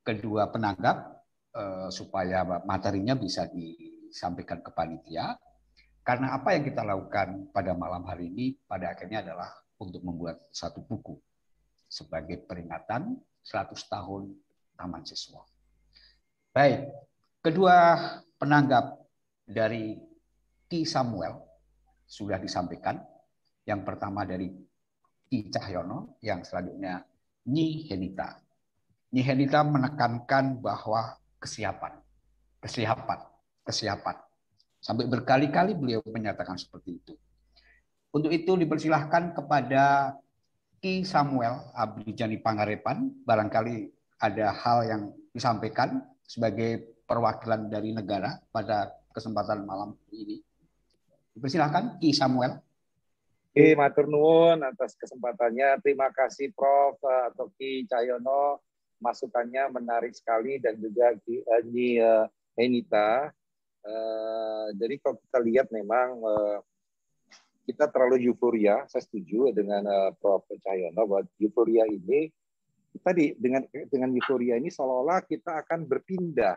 kedua penanggap eh, supaya materinya bisa disampaikan ke panitia. Karena apa yang kita lakukan pada malam hari ini pada akhirnya adalah untuk membuat satu buku sebagai peringatan 100 tahun Taman Siswa. Baik, kedua penanggap dari T. Samuel sudah disampaikan. Yang pertama dari Ki Cahyono, yang selanjutnya Nyi Henita. Nyi Henita menekankan bahwa kesiapan, kesiapan, kesiapan. Sampai berkali-kali beliau menyatakan seperti itu. Untuk itu dipersilahkan kepada Ki Samuel Abdi Jani Pangarepan, barangkali ada hal yang disampaikan sebagai perwakilan dari negara pada kesempatan malam ini. Dipersilahkan Ki Samuel. Ki matur nuwun atas kesempatannya. Terima kasih Prof eh, atau Ki Cahyono masukannya menarik sekali dan juga Ki eh, Nyi eh, jadi kalau kita lihat memang kita terlalu euforia. Saya setuju dengan Prof Cahyono bahwa euforia ini tadi dengan dengan euforia ini seolah-olah kita akan berpindah.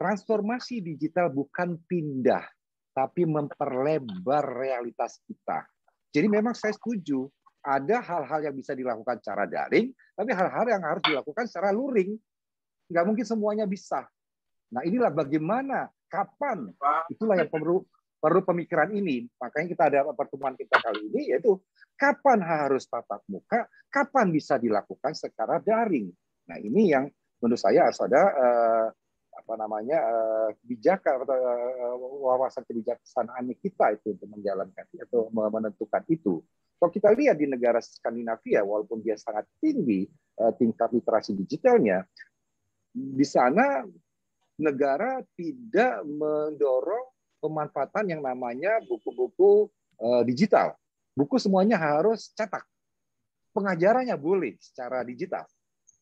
Transformasi digital bukan pindah, tapi memperlebar realitas kita. Jadi memang saya setuju ada hal-hal yang bisa dilakukan secara daring, tapi hal-hal yang harus dilakukan secara luring. Nggak mungkin semuanya bisa. Nah inilah bagaimana, kapan, itulah yang perlu perlu pemikiran ini. Makanya kita ada pertemuan kita kali ini yaitu kapan harus tatap muka, kapan bisa dilakukan secara daring. Nah, ini yang menurut saya harus ada eh, apa namanya eh, kebijakan eh, atau eh, wawasan kebijaksanaan kita itu untuk menjalankan atau menentukan itu. Kalau kita lihat di negara Skandinavia, walaupun dia sangat tinggi tingkat literasi digitalnya, di sana negara tidak mendorong pemanfaatan yang namanya buku-buku eh, digital. Buku semuanya harus cetak. Pengajarannya boleh secara digital,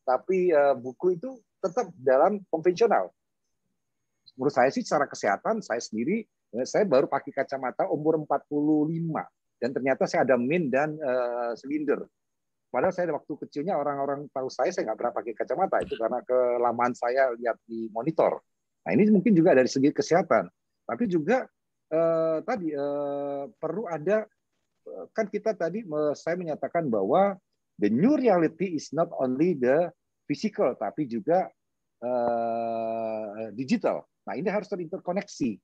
tapi eh, buku itu tetap dalam konvensional. Menurut saya sih secara kesehatan saya sendiri eh, saya baru pakai kacamata umur 45 dan ternyata saya ada min dan silinder. Padahal saya waktu kecilnya orang-orang tahu saya saya nggak pernah pakai kacamata itu karena kelamaan saya lihat di monitor. Nah ini mungkin juga dari segi kesehatan. Tapi juga eh, tadi eh, perlu ada eh, kan kita tadi saya menyatakan bahwa the new reality is not only the physical tapi juga eh, digital. Nah ini harus terinterkoneksi,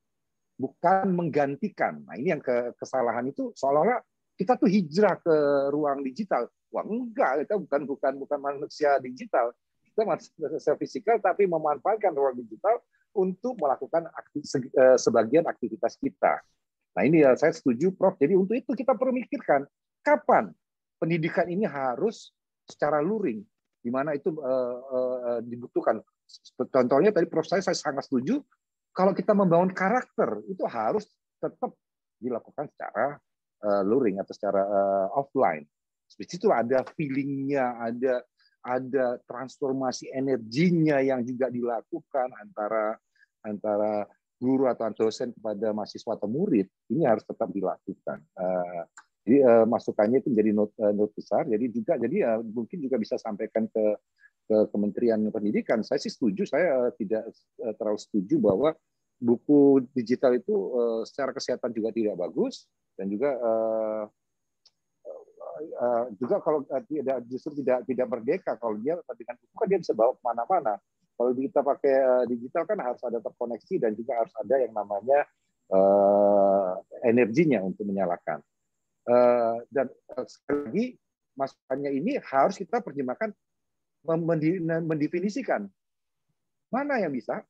bukan menggantikan. Nah ini yang kesalahan itu seolah-olah kita tuh hijrah ke ruang digital. Wah enggak, kita bukan bukan bukan manusia digital, kita manusia fisikal tapi memanfaatkan ruang digital untuk melakukan aktif, eh, sebagian aktivitas kita. Nah ini ya saya setuju Prof. Jadi untuk itu kita perlu mikirkan kapan pendidikan ini harus secara luring di mana itu uh, uh, dibutuhkan. Contohnya tadi Prof saya saya sangat setuju kalau kita membangun karakter itu harus tetap dilakukan secara uh, luring atau secara uh, offline. Di situ ada feelingnya, ada ada transformasi energinya yang juga dilakukan antara antara guru atau dosen kepada mahasiswa atau murid ini harus tetap dilakukan. Eh, jadi eh, masukannya itu menjadi not, eh, not besar. Jadi juga jadi mungkin juga bisa sampaikan ke ke Kementerian Pendidikan. Saya sih setuju, saya tidak terlalu setuju bahwa buku digital itu secara kesehatan juga tidak bagus dan juga juga kalau tidak justru tidak tidak merdeka kalau dia dengan buku kan dia bisa bawa kemana-mana kalau kita pakai eh, digital kan harus ada terkoneksi dan juga harus ada yang namanya uh, energinya untuk menyalakan. Uh, dan sekali lagi masukannya ini harus kita perjemahkan mendefinisikan mana yang bisa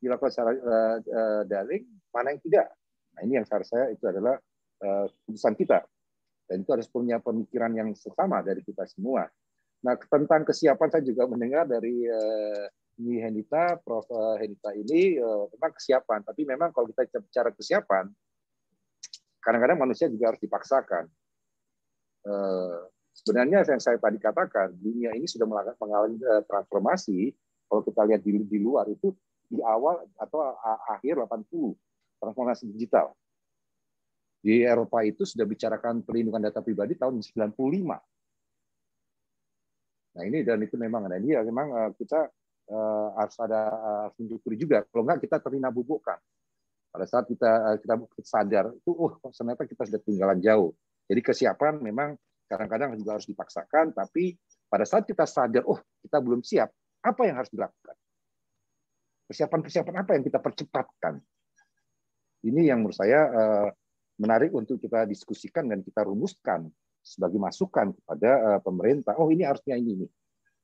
dilakukan secara uh, daring, mana yang tidak. Nah ini yang saya saya itu adalah uh, keputusan kita dan itu harus punya pemikiran yang sama dari kita semua Nah, tentang kesiapan saya juga mendengar dari eh, Nyi Henita, Prof. Eh, Hendita ini uh, tentang kesiapan. Tapi memang kalau kita bicara kesiapan, kadang-kadang manusia juga harus dipaksakan. Uh, sebenarnya yang saya tadi katakan, dunia ini sudah mengalami pengalaman transformasi. Kalau kita lihat di, di luar itu di awal atau akhir 80 transformasi digital. Di Eropa itu sudah bicarakan perlindungan data pribadi tahun 95 Nah ini dan itu memang, ada. ini ya memang uh, kita uh, harus ada uh, harus juga. Kalau enggak kita terlena bubukkan. Pada saat kita uh, kita sadar itu, oh ternyata kita sudah ketinggalan jauh. Jadi kesiapan memang kadang-kadang juga harus dipaksakan, tapi pada saat kita sadar, oh kita belum siap, apa yang harus dilakukan? kesiapan kesiapan apa yang kita percepatkan? Ini yang menurut saya menarik untuk kita diskusikan dan kita rumuskan sebagai masukan kepada eh, pemerintah. Oh ini harusnya ini. ini.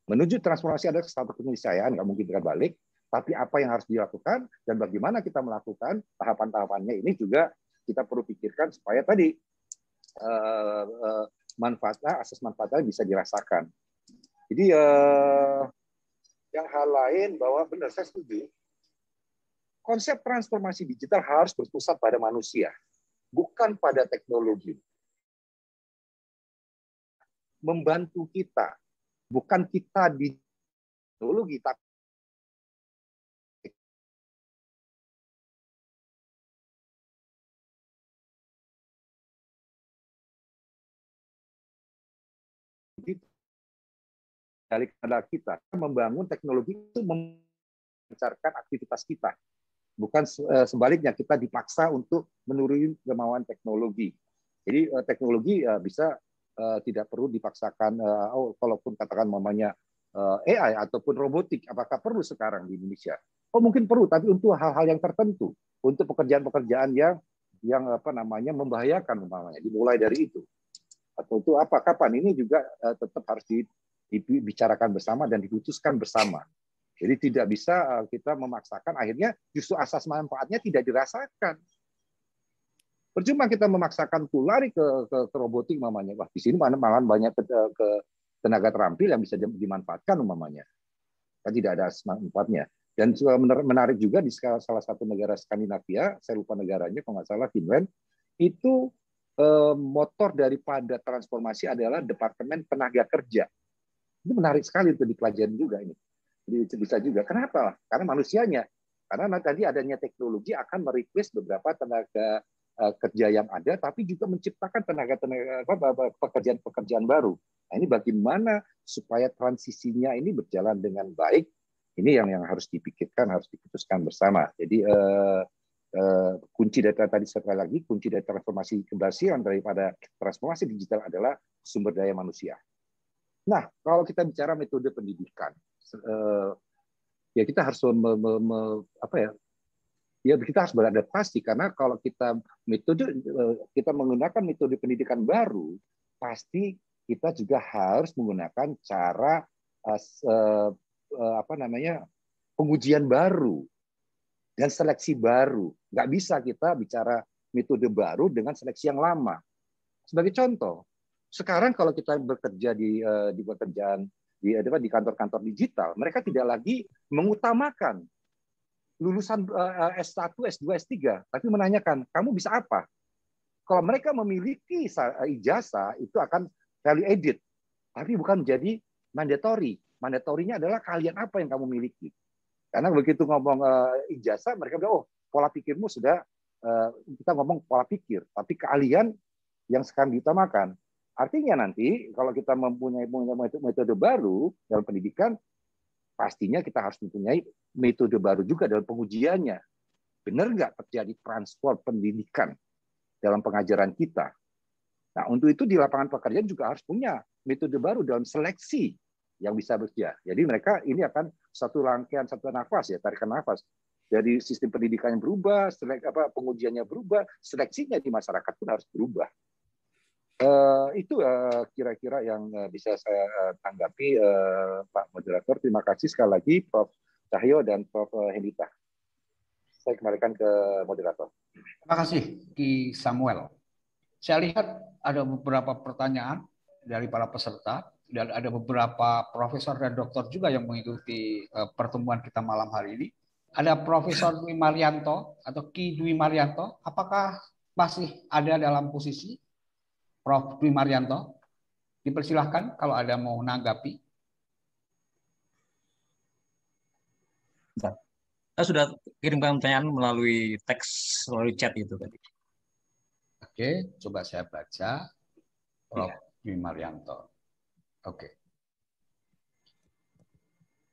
Menuju transformasi ada satu keniscayaan, nggak mungkin tidak balik. Tapi apa yang harus dilakukan dan bagaimana kita melakukan tahapan-tahapannya ini juga kita perlu pikirkan supaya tadi eh, eh, manfaatnya, asas manfaatnya bisa dirasakan. Jadi yang hal lain bahwa benar saya setuju konsep transformasi digital harus berpusat pada manusia, bukan pada teknologi membantu kita, bukan kita di teologi, tapi dari adalah kita membangun teknologi itu memancarkan aktivitas kita bukan eh, sebaliknya kita dipaksa untuk menuruni kemauan teknologi jadi eh, teknologi eh, bisa Eh, tidak perlu dipaksakan uh, oh, kalaupun katakan mamanya eh, AI ataupun robotik apakah perlu sekarang di Indonesia? Oh mungkin perlu tapi untuk hal-hal yang tertentu untuk pekerjaan-pekerjaan yang yang apa namanya membahayakan umpamanya dimulai dari itu atau itu apa kapan ini juga tetap harus dibicarakan bersama dan diputuskan bersama jadi tidak bisa kita memaksakan akhirnya justru asas manfaatnya tidak dirasakan Percuma kita memaksakan tuh lari ke, ke, ke robotik mamanya. Wah, di sini mana malah banyak ke, ke tenaga terampil yang bisa dimanfaatkan umamanya. Kan tidak ada manfaatnya. Dan juga menarik juga di salah satu negara Skandinavia, saya lupa negaranya, kalau nggak salah Finland, itu eh, motor daripada transformasi adalah Departemen Tenaga Kerja. Itu menarik sekali itu dipelajari juga ini. bisa juga. Kenapa? Karena manusianya. Karena tadi adanya teknologi akan merequest beberapa tenaga Eh, kerja yang ada, tapi juga menciptakan tenaga-tenaga pekerjaan-pekerjaan baru. Nah, ini bagaimana supaya transisinya ini berjalan dengan baik? Ini yang yang harus dipikirkan, harus diputuskan bersama. Jadi eh, eh, kunci data tadi sekali lagi kunci data transformasi keberhasilan daripada transformasi digital adalah sumber daya manusia. Nah, kalau kita bicara metode pendidikan, eh, ya kita harus me, me, me, apa ya ya kita harus beradaptasi karena kalau kita metode eh, kita menggunakan metode pendidikan baru pasti kita juga harus menggunakan cara eh, eh, apa namanya pengujian baru dan seleksi baru nggak bisa kita bicara metode baru dengan seleksi yang lama sebagai contoh sekarang kalau kita bekerja di di pekerjaan di di kantor-kantor digital mereka tidak lagi mengutamakan lulusan S1, S2, S3, tapi menanyakan, kamu bisa apa? Kalau mereka memiliki eh, ijazah, itu akan value added, tapi bukan menjadi mandatory. Mandatorinya adalah kalian apa yang kamu miliki. Karena begitu ngomong eh, ijazah, mereka bilang, oh pola pikirmu sudah, eh, kita ngomong pola pikir, tapi kalian yang sekarang diutamakan. Artinya nanti kalau kita mempunyai metode baru dalam pendidikan, pastinya kita harus mempunyai metode baru juga dalam pengujiannya. Benar nggak terjadi transfer pendidikan dalam pengajaran kita? Nah, untuk itu di lapangan pekerjaan juga harus punya metode baru dalam seleksi yang bisa bekerja. Jadi mereka ini akan satu rangkaian, satu nafas ya, tarikan nafas. Dari sistem pendidikan yang berubah, selek, apa, pengujiannya berubah, seleksinya di masyarakat pun harus berubah. Eh, itu eh, kira-kira uh, yang eh, bisa saya tanggapi uh, Pak Moderator. Terima kasih sekali lagi Prof. Cahyo dan Prof. Hendita. Saya kembalikan ke moderator. Terima kasih Ki Samuel. Saya lihat ada beberapa pertanyaan dari para peserta dan ada beberapa profesor dan dokter juga yang mengikuti uh, pertemuan kita malam hari ini. Ada Profesor Dwi Marianto atau Ki Dwi Marianto, apakah masih ada dalam posisi Prof. Dwi Marianto. Dipersilahkan kalau ada mau menanggapi. Saya sudah kirimkan pertanyaan melalui teks, melalui chat itu tadi. Oke, coba saya baca. Prof. Ya. Dwi Marianto. Oke.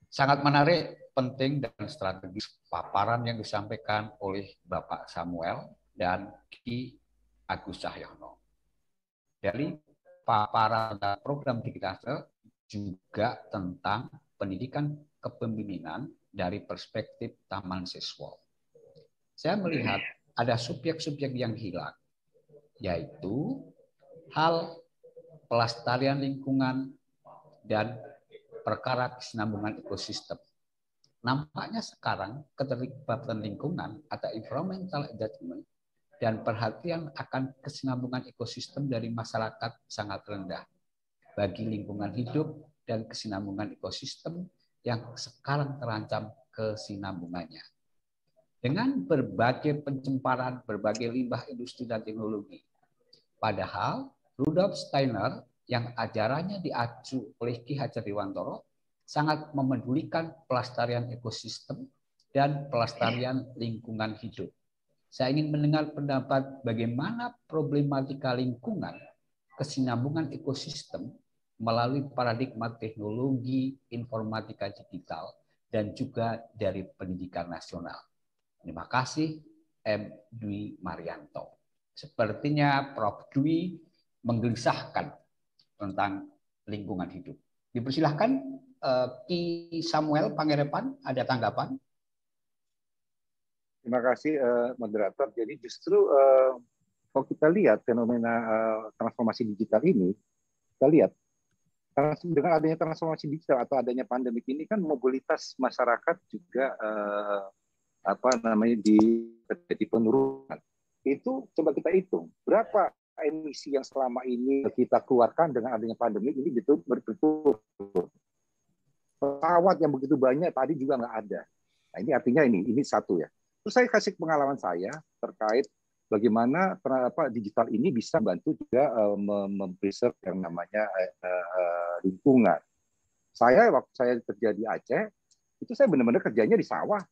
Sangat menarik, penting, dan strategis paparan yang disampaikan oleh Bapak Samuel dan Ki Agus Cahyono dari paparan program digital juga tentang pendidikan kepemimpinan dari perspektif taman siswa. Saya melihat ada subjek-subjek yang hilang, yaitu hal pelestarian lingkungan dan perkara kesinambungan ekosistem. Nampaknya sekarang keterlibatan lingkungan atau environmental engagement dan perhatian akan kesinambungan ekosistem dari masyarakat sangat rendah bagi lingkungan hidup dan kesinambungan ekosistem yang sekarang terancam kesinambungannya. Dengan berbagai pencemaran, berbagai limbah industri dan teknologi. Padahal Rudolf Steiner yang ajarannya diacu oleh Ki Hajar Dewantoro sangat memedulikan pelestarian ekosistem dan pelestarian lingkungan hidup saya ingin mendengar pendapat bagaimana problematika lingkungan, kesinambungan ekosistem melalui paradigma teknologi informatika digital dan juga dari pendidikan nasional. Terima kasih M. Dwi Marianto. Sepertinya Prof. Dwi menggelisahkan tentang lingkungan hidup. Dipersilahkan eh, Ki Samuel Pangerepan ada tanggapan? Terima kasih uh, moderator. Jadi justru uh, kalau kita lihat fenomena uh, transformasi digital ini, kita lihat dengan adanya transformasi digital atau adanya pandemi ini kan mobilitas masyarakat juga uh, apa namanya di terjadi penurunan. Itu coba kita hitung berapa emisi yang selama ini kita keluarkan dengan adanya pandemi ini gitu berturut Pesawat yang begitu banyak tadi juga nggak ada. Nah, ini artinya ini ini satu ya Terus saya kasih pengalaman saya terkait bagaimana apa digital ini bisa bantu juga uh, mempreserve yang namanya uh, lingkungan. Saya waktu saya kerja di Aceh itu saya benar-benar kerjanya di sawah.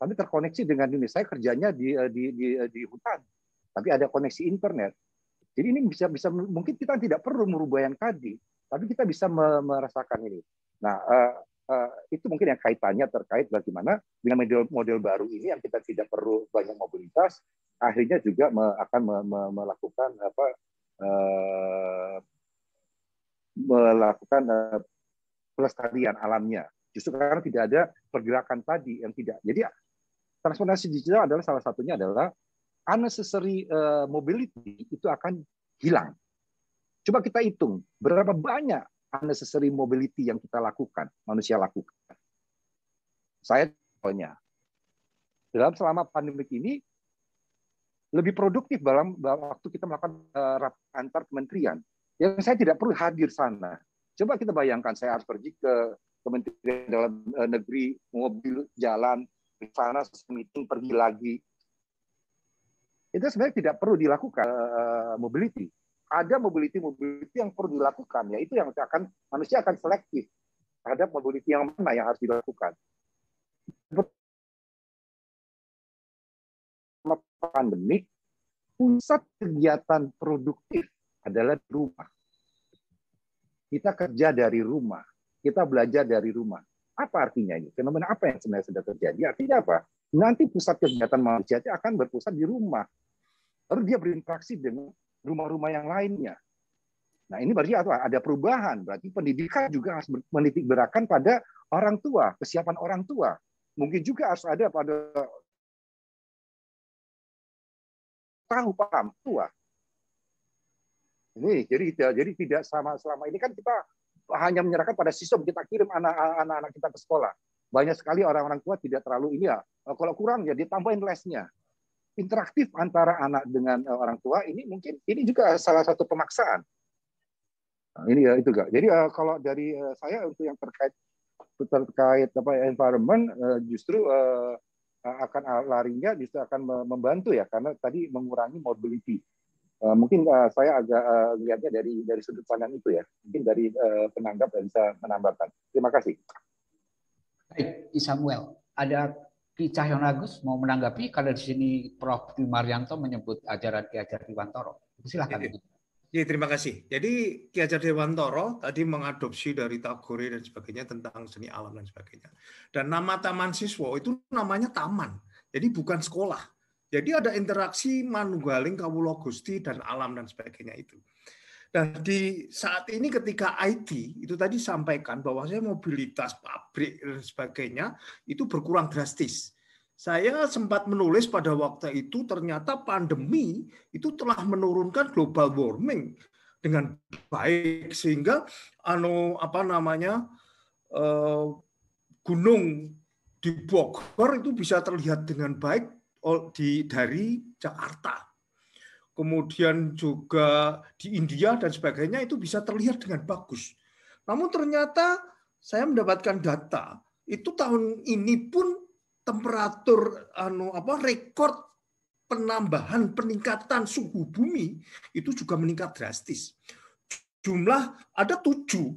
Tapi terkoneksi dengan dunia saya kerjanya di di di, di hutan. Tapi ada koneksi internet. Jadi ini bisa bisa mungkin kita tidak perlu merubah yang tadi, tapi kita bisa merasakan ini. Nah, Eh, itu mungkin yang kaitannya terkait bagaimana dengan model-model baru ini yang kita tidak perlu banyak mobilitas, akhirnya juga akan melakukan apa uh, melakukan eh, pelestarian alamnya. Justru karena tidak ada pergerakan tadi yang tidak. Jadi transformasi digital adalah salah satunya adalah unnecessary mobility itu akan hilang. Coba kita hitung berapa banyak unnecessary mobility yang kita lakukan, manusia lakukan. Saya contohnya, dalam selama pandemik ini lebih produktif dalam waktu kita melakukan eh, rapat antar kementerian. Yang saya tidak perlu hadir sana. Coba kita bayangkan saya harus pergi ke Kementerian Dalam eh, Negeri, mobil jalan ke sana meeting pergi lagi. Itu sebenarnya tidak perlu dilakukan eh, mobility ada mobility-mobility yang perlu dilakukan, ya itu yang akan manusia akan selektif terhadap mobility yang mana yang harus dilakukan. Pandemik, pusat kegiatan produktif adalah rumah. Kita kerja dari rumah, kita belajar dari rumah. Apa artinya ini? Fenomena apa yang sebenarnya sudah terjadi? Artinya apa? Nanti pusat kegiatan manusia akan berpusat di rumah. Lalu dia berinteraksi dengan rumah-rumah yang lainnya. Nah ini berarti ada perubahan, berarti pendidikan juga harus menitik beratkan pada orang tua, kesiapan orang tua. Mungkin juga harus ada pada tahu paham tua. Ini jadi tidak jadi tidak sama selama ini kan kita hanya menyerahkan pada sistem kita kirim anak-anak kita ke sekolah. Banyak sekali orang-orang tua tidak terlalu ini ya. Kalau kurang ya ditambahin lesnya interaktif antara anak dengan eh, orang tua ini mungkin ini juga salah satu pemaksaan. Nah, ini ya itu enggak. Jadi uh, kalau dari uh, saya untuk yang terkait terkait apa environment uh, justru uh, akan larinya justru akan membantu ya karena tadi mengurangi mobility. mungkin saya agak uh, lihatnya dari dari sudut pandang itu ya. Mungkin dari uh, penanggap bisa menambahkan. Terima kasih. Baik, Samuel. Ada Ki Cahyono Agus mau menanggapi kalau di sini Prof. Dwi Marianto menyebut ajaran Ki Hajar Dewantoro. Silahkan. Ya, ya iya, terima kasih. Jadi Ki Hajar Dewantoro tadi mengadopsi dari Tagore dan sebagainya tentang seni alam dan sebagainya. Dan nama Taman Siswo itu namanya taman. Jadi bukan sekolah. Jadi ada interaksi Manunggaling, Kawulo Gusti dan alam dan sebagainya itu. Nah, di saat ini ketika IT itu tadi sampaikan bahwa saya mobilitas pabrik dan sebagainya itu berkurang drastis. Saya sempat menulis pada waktu itu ternyata pandemi itu telah menurunkan global warming dengan baik sehingga anu apa namanya eh, gunung di Bogor itu bisa terlihat dengan baik oh, di dari Jakarta kemudian juga di India dan sebagainya itu bisa terlihat dengan bagus. Namun ternyata saya mendapatkan data itu tahun ini pun temperatur anu apa rekor penambahan peningkatan suhu bumi itu juga meningkat drastis. Jumlah ada tujuh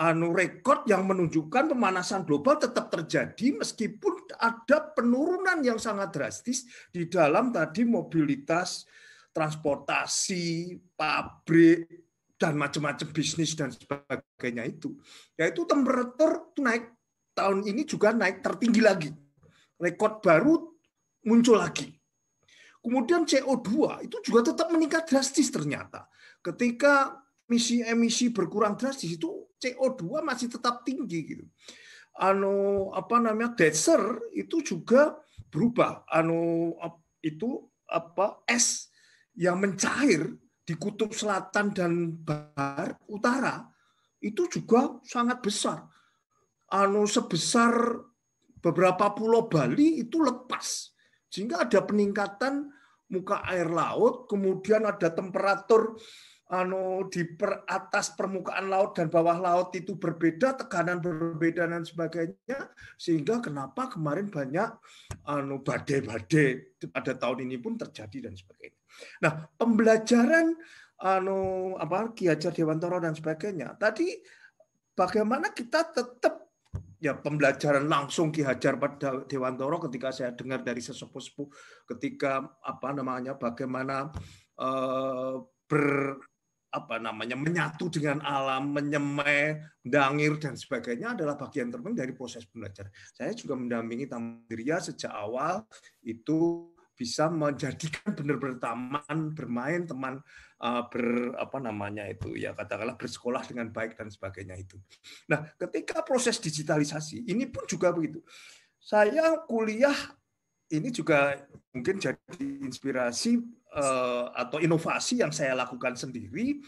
anu rekor yang menunjukkan pemanasan global tetap terjadi meskipun ada penurunan yang sangat drastis di dalam tadi mobilitas transportasi, pabrik, dan macam-macam bisnis dan sebagainya itu. Yaitu temperatur naik tahun ini juga naik tertinggi lagi. Rekor baru muncul lagi. Kemudian CO2 itu juga tetap meningkat drastis ternyata. Ketika misi emisi berkurang drastis itu CO2 masih tetap tinggi gitu. Anu apa namanya desert itu juga berubah. Anu itu apa es yang mencair di kutub selatan dan barat utara itu juga sangat besar. Anu sebesar beberapa pulau Bali itu lepas. Sehingga ada peningkatan muka air laut, kemudian ada temperatur anu di per, atas permukaan laut dan bawah laut itu berbeda, tekanan berbeda dan sebagainya, sehingga kenapa kemarin banyak anu badai-badai pada tahun ini pun terjadi dan sebagainya. Nah, pembelajaran anu apa Ki Hajar Dewantoro dan sebagainya. Tadi bagaimana kita tetap ya pembelajaran langsung Ki Hajar pada Dewantoro ketika saya dengar dari sesepuh-sepuh ketika apa namanya bagaimana eh, ber apa namanya menyatu dengan alam, menyemai, dangir dan sebagainya adalah bagian terpenting dari proses belajar. Saya juga mendampingi Tamdiria sejak awal itu bisa menjadikan benar-benar taman bermain teman eh, ber apa namanya itu ya katakanlah bersekolah dengan baik dan sebagainya itu. Nah, ketika proses digitalisasi ini pun juga begitu. Saya kuliah ini juga mungkin jadi inspirasi eh, atau inovasi yang saya lakukan sendiri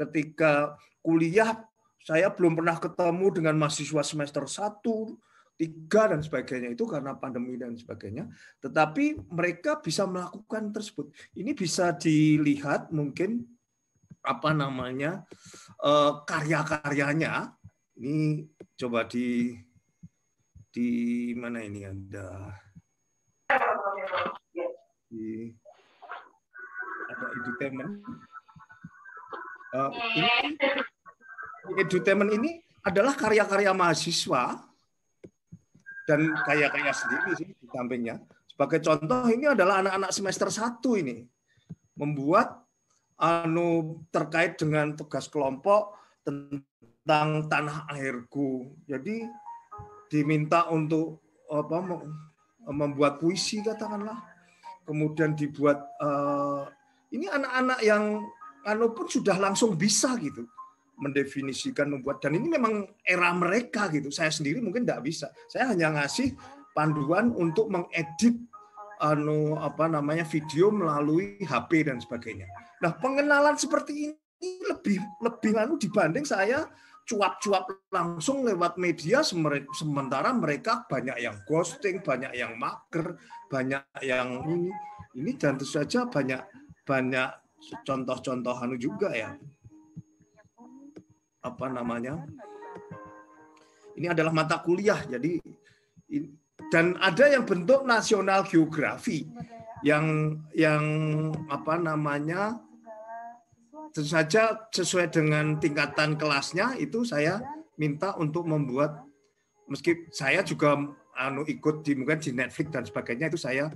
ketika kuliah saya belum pernah ketemu dengan mahasiswa semester 1, tiga dan sebagainya itu karena pandemi dan sebagainya. Tetapi mereka bisa melakukan tersebut. Ini bisa dilihat mungkin apa namanya eh, karya-karyanya. Ini coba di di mana ini ada di ada edutainment. Uh, ini iya. edutainment ini adalah karya-karya mahasiswa dan kaya-kaya sendiri sih di sampingnya. Sebagai contoh ini adalah anak-anak semester 1 ini membuat anu terkait dengan tugas kelompok tentang tanah airku. Jadi diminta untuk apa membuat puisi katakanlah. Kemudian dibuat uh, ini anak-anak yang anu pun sudah langsung bisa gitu mendefinisikan membuat dan ini memang era mereka gitu saya sendiri mungkin tidak bisa saya hanya ngasih panduan untuk mengedit anu apa namanya video melalui HP dan sebagainya nah pengenalan seperti ini lebih lebih anu dibanding saya cuap-cuap langsung lewat media sementara mereka banyak yang ghosting banyak yang maker banyak yang ini ini dan tentu saja banyak banyak contoh-contoh anu juga ya apa namanya? Kan Ini adalah mata kuliah, jadi dan ada yang bentuk nasional geografi yang yang apa namanya tentu saja sesuai dengan tingkatan kelasnya itu saya minta untuk membuat meski saya juga anu ikut di mungkin di Netflix dan sebagainya itu saya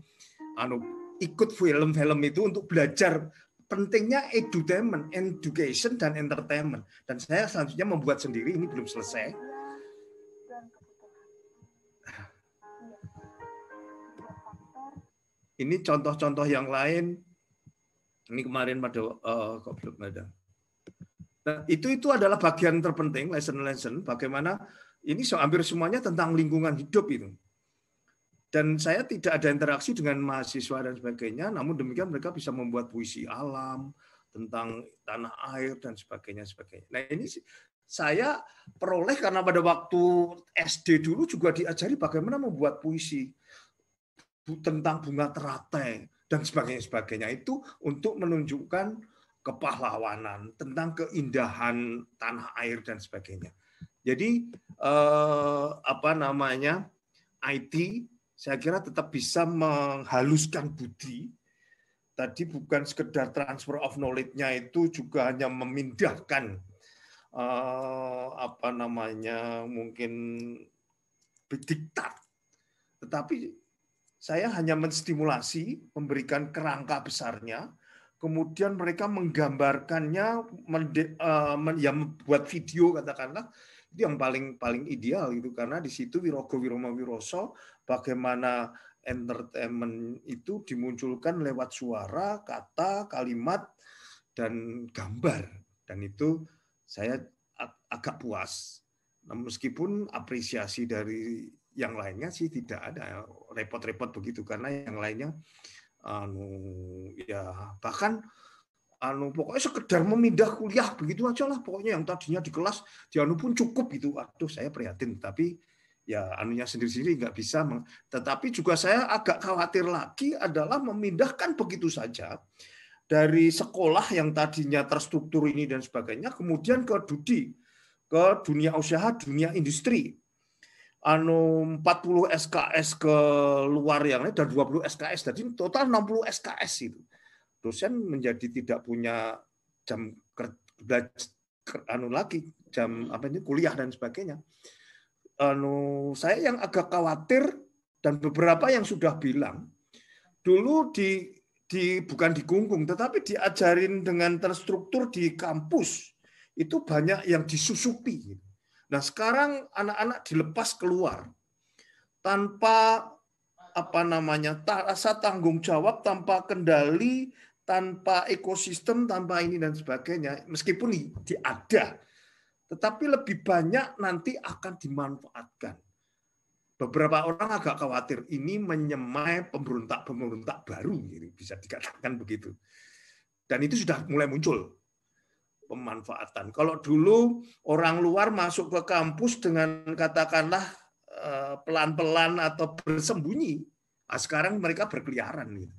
anu ikut film-film itu untuk belajar pentingnya edutainment, education dan entertainment. Dan saya selanjutnya membuat sendiri ini belum selesai. Ini contoh-contoh yang lain. Ini kemarin pada uh, kok belum ada. Nah, itu itu adalah bagian terpenting lesson lesson bagaimana ini hampir semuanya tentang lingkungan hidup itu dan saya tidak ada interaksi dengan mahasiswa dan sebagainya namun demikian mereka bisa membuat puisi alam tentang tanah air dan sebagainya sebagainya nah ini saya peroleh karena pada waktu SD dulu juga diajari bagaimana membuat puisi tentang bunga teratai dan sebagainya sebagainya itu untuk menunjukkan kepahlawanan tentang keindahan tanah air dan sebagainya jadi eh, apa namanya IT saya kira tetap bisa menghaluskan budi. Tadi bukan sekedar transfer of knowledge-nya itu juga hanya memindahkan eh, apa namanya mungkin diktat, tetapi saya hanya menstimulasi, memberikan kerangka besarnya, kemudian mereka menggambarkannya, eh, ya membuat video katakanlah, itu yang paling paling ideal gitu karena di situ Wirogo Wiroma Wiroso bagaimana entertainment itu dimunculkan lewat suara, kata, kalimat dan gambar dan itu saya agak puas. Nah, meskipun apresiasi dari yang lainnya sih tidak ada repot-repot begitu karena yang lainnya anu ya bahkan anu pokoknya sekedar memindah kuliah begitu aja lah pokoknya yang tadinya di kelas di anu pun cukup gitu aduh saya prihatin tapi ya anunya sendiri-sendiri nggak bisa tetapi juga saya agak khawatir lagi adalah memindahkan begitu saja dari sekolah yang tadinya terstruktur ini dan sebagainya kemudian ke dudi ke dunia usaha dunia industri anu 40 SKS ke luar yang lain dan 20 SKS jadi total 60 SKS itu dosen menjadi tidak punya jam kerja anu lagi jam hmm. apa ini kuliah dan sebagainya. Anu saya yang agak khawatir dan beberapa yang sudah bilang dulu di di bukan digunggung tetapi diajarin dengan terstruktur di kampus itu banyak yang disusupi. Nah, sekarang anak-anak dilepas keluar tanpa apa namanya rasa tanggung jawab tanpa kendali tanpa ekosistem, tanpa ini dan sebagainya, meskipun ada, tetapi lebih banyak nanti akan dimanfaatkan. Beberapa orang agak khawatir ini menyemai pemberontak-pemberontak baru, ini bisa dikatakan begitu. Dan itu sudah mulai muncul pemanfaatan. Kalau dulu orang luar masuk ke kampus dengan katakanlah eh, pelan-pelan atau bersembunyi, ah, sekarang mereka berkeliaran gitu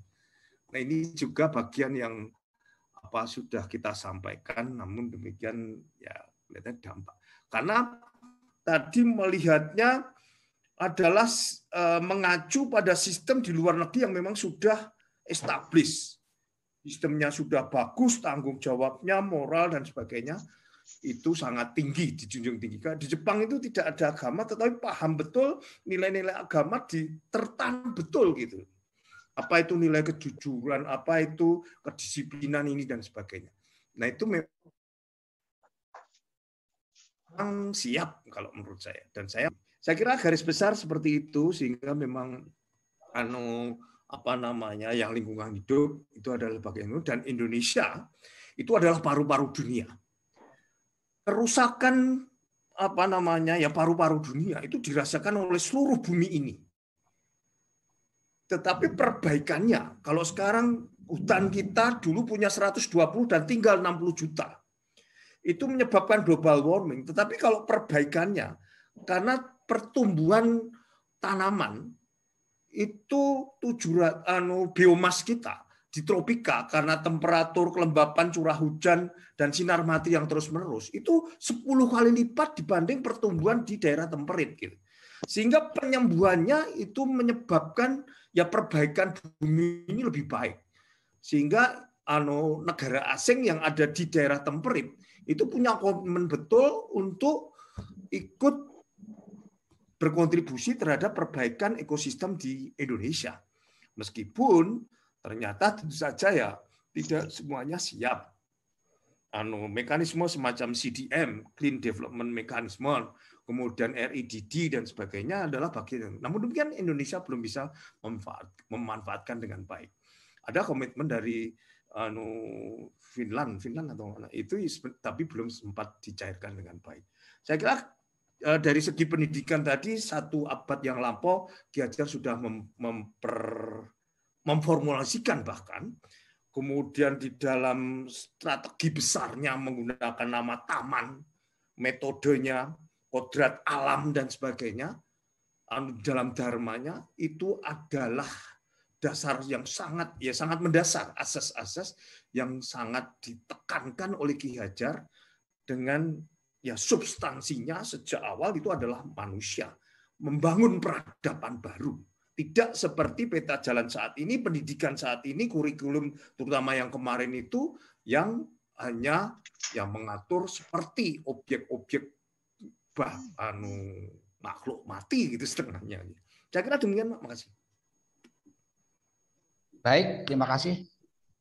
Nah ini juga bagian yang apa sudah kita sampaikan, namun demikian ya kelihatan dampak. Karena tadi melihatnya adalah eh, mengacu pada sistem di luar negeri yang memang sudah established. Sistemnya sudah bagus, tanggung jawabnya, moral dan sebagainya itu sangat tinggi, dijunjung tinggi. Di Jepang itu tidak ada agama, tetapi paham betul nilai-nilai agama ditertan betul gitu apa itu nilai kejujuran, apa itu kedisiplinan ini dan sebagainya. Nah itu memang siap kalau menurut saya. Dan saya saya kira garis besar seperti itu sehingga memang anu apa namanya yang lingkungan hidup itu adalah bagian itu dan Indonesia itu adalah paru-paru dunia. Kerusakan apa namanya ya paru-paru dunia itu dirasakan oleh seluruh bumi ini tetapi perbaikannya, kalau sekarang hutan kita dulu punya 120 dan tinggal 60 juta. Itu menyebabkan global warming. Tetapi kalau perbaikannya, karena pertumbuhan tanaman itu tujuh anu biomas kita di tropika karena temperatur, kelembapan, curah hujan dan sinar mati yang terus-menerus itu 10 kali lipat dibanding pertumbuhan di daerah temperit gitu. Sehingga penyembuhannya itu menyebabkan ya perbaikan bumi ini lebih baik. Sehingga ano negara asing yang ada di daerah temperit itu punya komitmen betul untuk ikut berkontribusi terhadap perbaikan ekosistem di Indonesia. Meskipun ternyata tentu saja ya tidak semuanya siap. Anu mekanisme semacam CDM, Clean Development Mechanism kemudian RIDD dan sebagainya adalah bagian. Namun demikian Indonesia belum bisa memanfaatkan dengan baik. Ada komitmen dari anu Finland, Finland atau mana itu tapi belum sempat dicairkan dengan baik. Saya kira eh, dari segi pendidikan tadi satu abad yang lampau Kiajar sudah memper memformulasikan bahkan kemudian di dalam strategi besarnya menggunakan nama taman, metodenya kodrat alam dan sebagainya, dalam dharmanya itu adalah dasar yang sangat ya sangat mendasar asas-asas yang sangat ditekankan oleh Ki Hajar dengan ya substansinya sejak awal itu adalah manusia membangun peradaban baru tidak seperti peta jalan saat ini pendidikan saat ini kurikulum terutama yang kemarin itu yang hanya yang mengatur seperti objek-objek bah anu makhluk mati gitu setengahnya. Saya kira demikian Pak. Makasih. Baik, terima kasih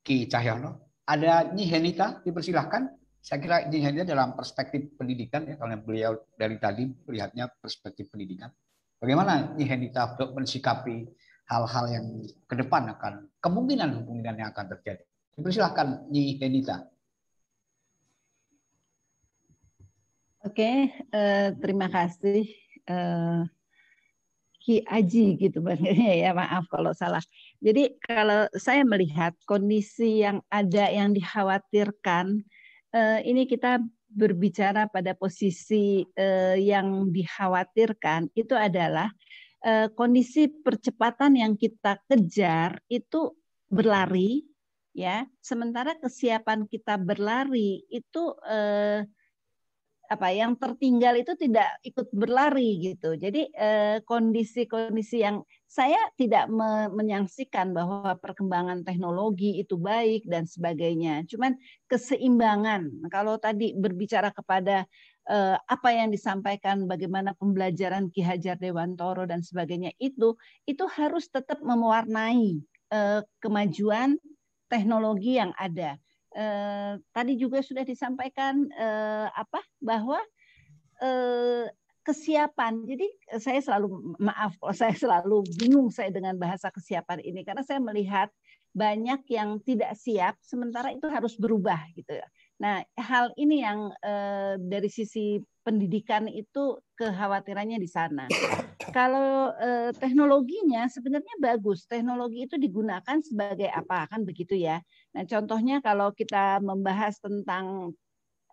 Ki Cahyono. Ada Nyi Henita, dipersilahkan. Saya kira Nyi Henita dalam perspektif pendidikan, ya, karena beliau dari tadi melihatnya perspektif pendidikan. Bagaimana Nyi Henita untuk mensikapi hal-hal yang ke depan akan, kemungkinan kemungkinan yang akan terjadi. Dipersilahkan Nyi Henita. Oke, okay, uh, eh, terima hmm. kasih uh, Ki Aji gitu benernya ya maaf kalau salah. Jadi kalau saya melihat kondisi yang ada yang dikhawatirkan, uh, ini kita berbicara pada posisi uh, yang dikhawatirkan itu adalah uh, kondisi percepatan yang kita kejar itu berlari, ya. Sementara kesiapan kita berlari itu uh, apa yang tertinggal itu tidak ikut berlari gitu. Jadi eh, kondisi-kondisi yang saya tidak me menyaksikan bahwa perkembangan teknologi itu baik dan sebagainya. Cuman keseimbangan. Nah, kalau tadi berbicara kepada eh, apa yang disampaikan, bagaimana pembelajaran Ki Hajar Dewantoro dan sebagainya itu itu harus tetap mewarnai eh, kemajuan teknologi yang ada. Eh, tadi juga sudah disampaikan eh, apa bahwa eh, kesiapan. Jadi eh, saya selalu maaf kalau saya selalu bingung saya dengan bahasa kesiapan ini karena saya melihat banyak yang tidak siap sementara itu harus berubah gitu ya. Nah, hal ini yang eh, dari sisi pendidikan itu kekhawatirannya di sana. Kalau eh, teknologinya sebenarnya bagus. Teknologi itu digunakan sebagai apa? Kan begitu ya. Nah, contohnya kalau kita membahas tentang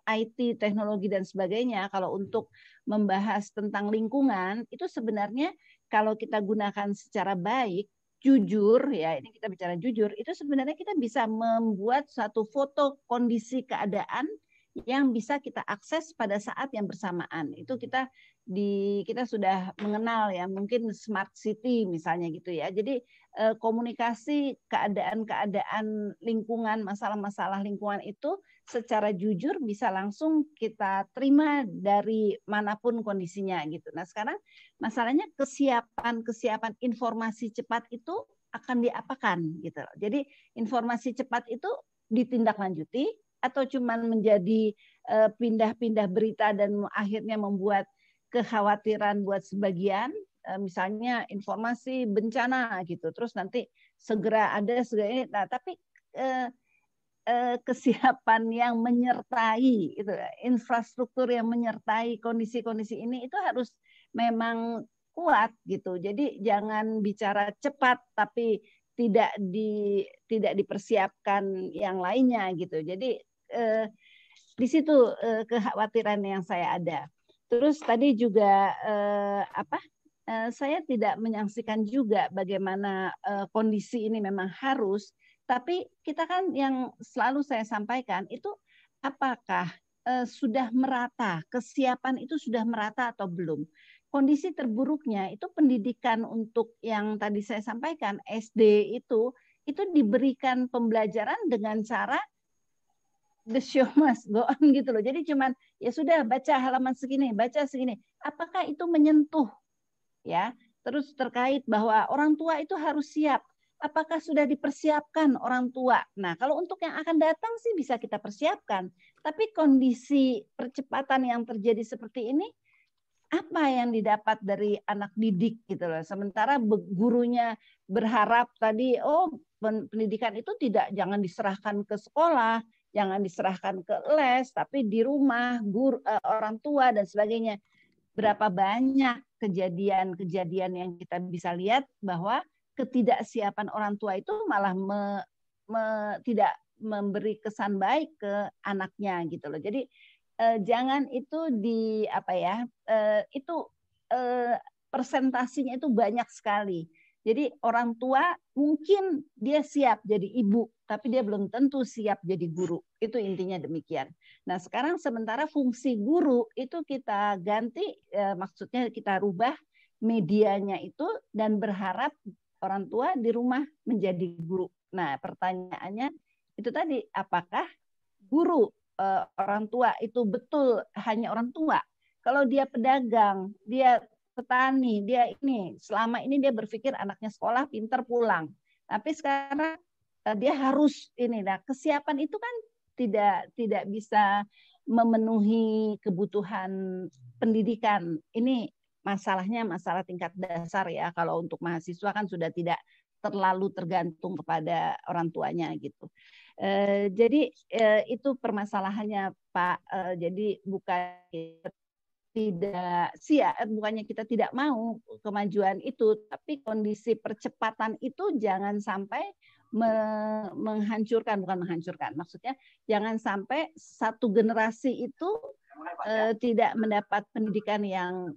IT, teknologi dan sebagainya, kalau untuk membahas tentang lingkungan itu sebenarnya kalau kita gunakan secara baik jujur ya ini kita bicara jujur itu sebenarnya kita bisa membuat satu foto kondisi keadaan yang bisa kita akses pada saat yang bersamaan itu kita di kita sudah mengenal ya mungkin smart city misalnya gitu ya jadi Eh, komunikasi keadaan-keadaan lingkungan, masalah-masalah lingkungan itu secara jujur bisa langsung kita terima dari manapun kondisinya gitu. Nah sekarang masalahnya kesiapan kesiapan informasi cepat itu akan diapakan gitu. Jadi informasi cepat itu ditindaklanjuti atau cuman menjadi eh, pindah-pindah berita dan akhirnya membuat kekhawatiran buat sebagian Eh, misalnya informasi bencana gitu terus nanti segera ada segera ini nah tapi eh, eh, kesiapan yang menyertai itu infrastruktur yang menyertai kondisi-kondisi ini itu harus memang kuat gitu jadi jangan bicara cepat tapi tidak di tidak dipersiapkan yang lainnya gitu jadi eh, di situ eh, kekhawatiran yang saya ada terus tadi juga eh, apa Eh, saya tidak menyaksikan juga bagaimana eh, kondisi ini memang harus, tapi kita kan yang selalu saya sampaikan itu apakah eh, sudah merata, kesiapan itu sudah merata atau belum. Kondisi terburuknya itu pendidikan untuk yang tadi saya sampaikan SD itu itu diberikan pembelajaran dengan cara the show must go on gitu loh. Jadi cuman ya sudah baca halaman segini, baca segini. Apakah itu menyentuh ya. Terus terkait bahwa orang tua itu harus siap. Apakah sudah dipersiapkan orang tua? Nah, kalau untuk yang akan datang sih bisa kita persiapkan. Tapi kondisi percepatan yang terjadi seperti ini apa yang didapat dari anak didik gitu loh. Sementara gurunya berharap tadi oh pendidikan itu tidak jangan diserahkan ke sekolah, jangan diserahkan ke les, tapi di rumah guru eh, orang tua dan sebagainya. Berapa banyak kejadian-kejadian yang kita bisa lihat bahwa ketidaksiapan orang tua itu malah me, me, tidak memberi kesan baik ke anaknya gitu loh. Jadi eh, jangan itu di apa ya eh, itu eh, persentasinya itu banyak sekali. Jadi orang tua mungkin dia siap jadi ibu tapi dia belum tentu siap jadi guru. Itu intinya demikian. Nah, sekarang sementara fungsi guru itu kita ganti eh, maksudnya kita rubah medianya itu dan berharap orang tua di rumah menjadi guru. Nah, pertanyaannya itu tadi apakah guru eh, orang tua itu betul hanya orang tua? Kalau dia pedagang, dia petani, dia ini selama ini dia berpikir anaknya sekolah pinter pulang. Tapi sekarang Eh, dia harus ini nah kesiapan itu kan tidak tidak bisa memenuhi kebutuhan pendidikan ini masalahnya masalah tingkat dasar ya kalau untuk mahasiswa kan sudah tidak terlalu tergantung kepada orang tuanya gitu. Eh, jadi eh, itu permasalahannya Pak. jadi bukan tidak siap bukannya kita tidak mau kemajuan itu tapi kondisi percepatan itu jangan sampai me menghancurkan bukan menghancurkan maksudnya jangan sampai satu generasi itu eh, tidak mendapat pendidikan yang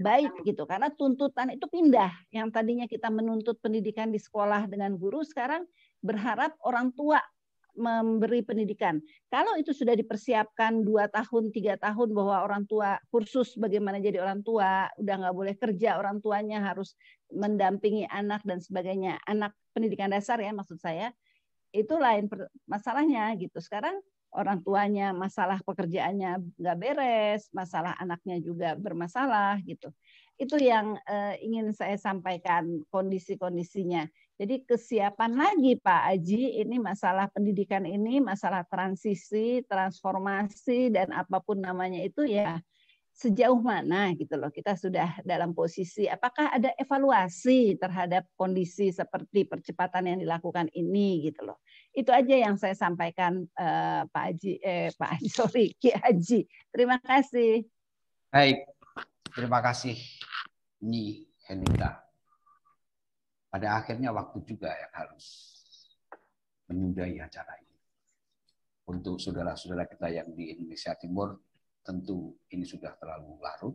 baik gitu karena tuntutan itu pindah yang tadinya kita menuntut pendidikan di sekolah dengan guru sekarang berharap orang tua memberi pendidikan. Kalau itu sudah dipersiapkan dua tahun, tiga tahun bahwa orang tua kursus bagaimana jadi orang tua, udah nggak boleh kerja orang tuanya harus mendampingi anak dan sebagainya. Anak pendidikan dasar ya maksud saya. Itu lain masalahnya gitu. Sekarang orang tuanya masalah pekerjaannya nggak beres, masalah anaknya juga bermasalah gitu. Itu yang eh, ingin saya sampaikan kondisi-kondisinya. Jadi kesiapan lagi Pak Aji, ini masalah pendidikan ini, masalah transisi, transformasi, dan apapun namanya itu ya sejauh mana gitu loh kita sudah dalam posisi apakah ada evaluasi terhadap kondisi seperti percepatan yang dilakukan ini gitu loh itu aja yang saya sampaikan eh, Pak Haji eh, Pak Haji sorry Ki Haji terima kasih baik terima kasih Nih Henita pada akhirnya waktu juga yang harus menyudahi acara ini. Untuk saudara-saudara kita yang di Indonesia Timur, tentu ini sudah terlalu larut.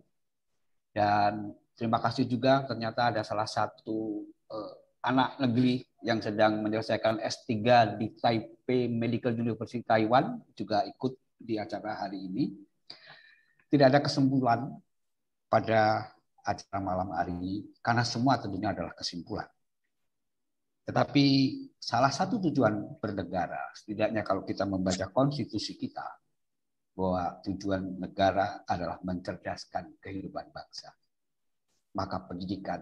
Dan terima kasih juga ternyata ada salah satu eh, anak negeri yang sedang menyelesaikan S3 di Taipei Medical University Taiwan juga ikut di acara hari ini. Tidak ada kesimpulan pada acara malam hari ini karena semua tentunya adalah kesimpulan. Tetapi salah satu tujuan bernegara, setidaknya kalau kita membaca konstitusi kita, bahwa tujuan negara adalah mencerdaskan kehidupan bangsa. Maka pendidikan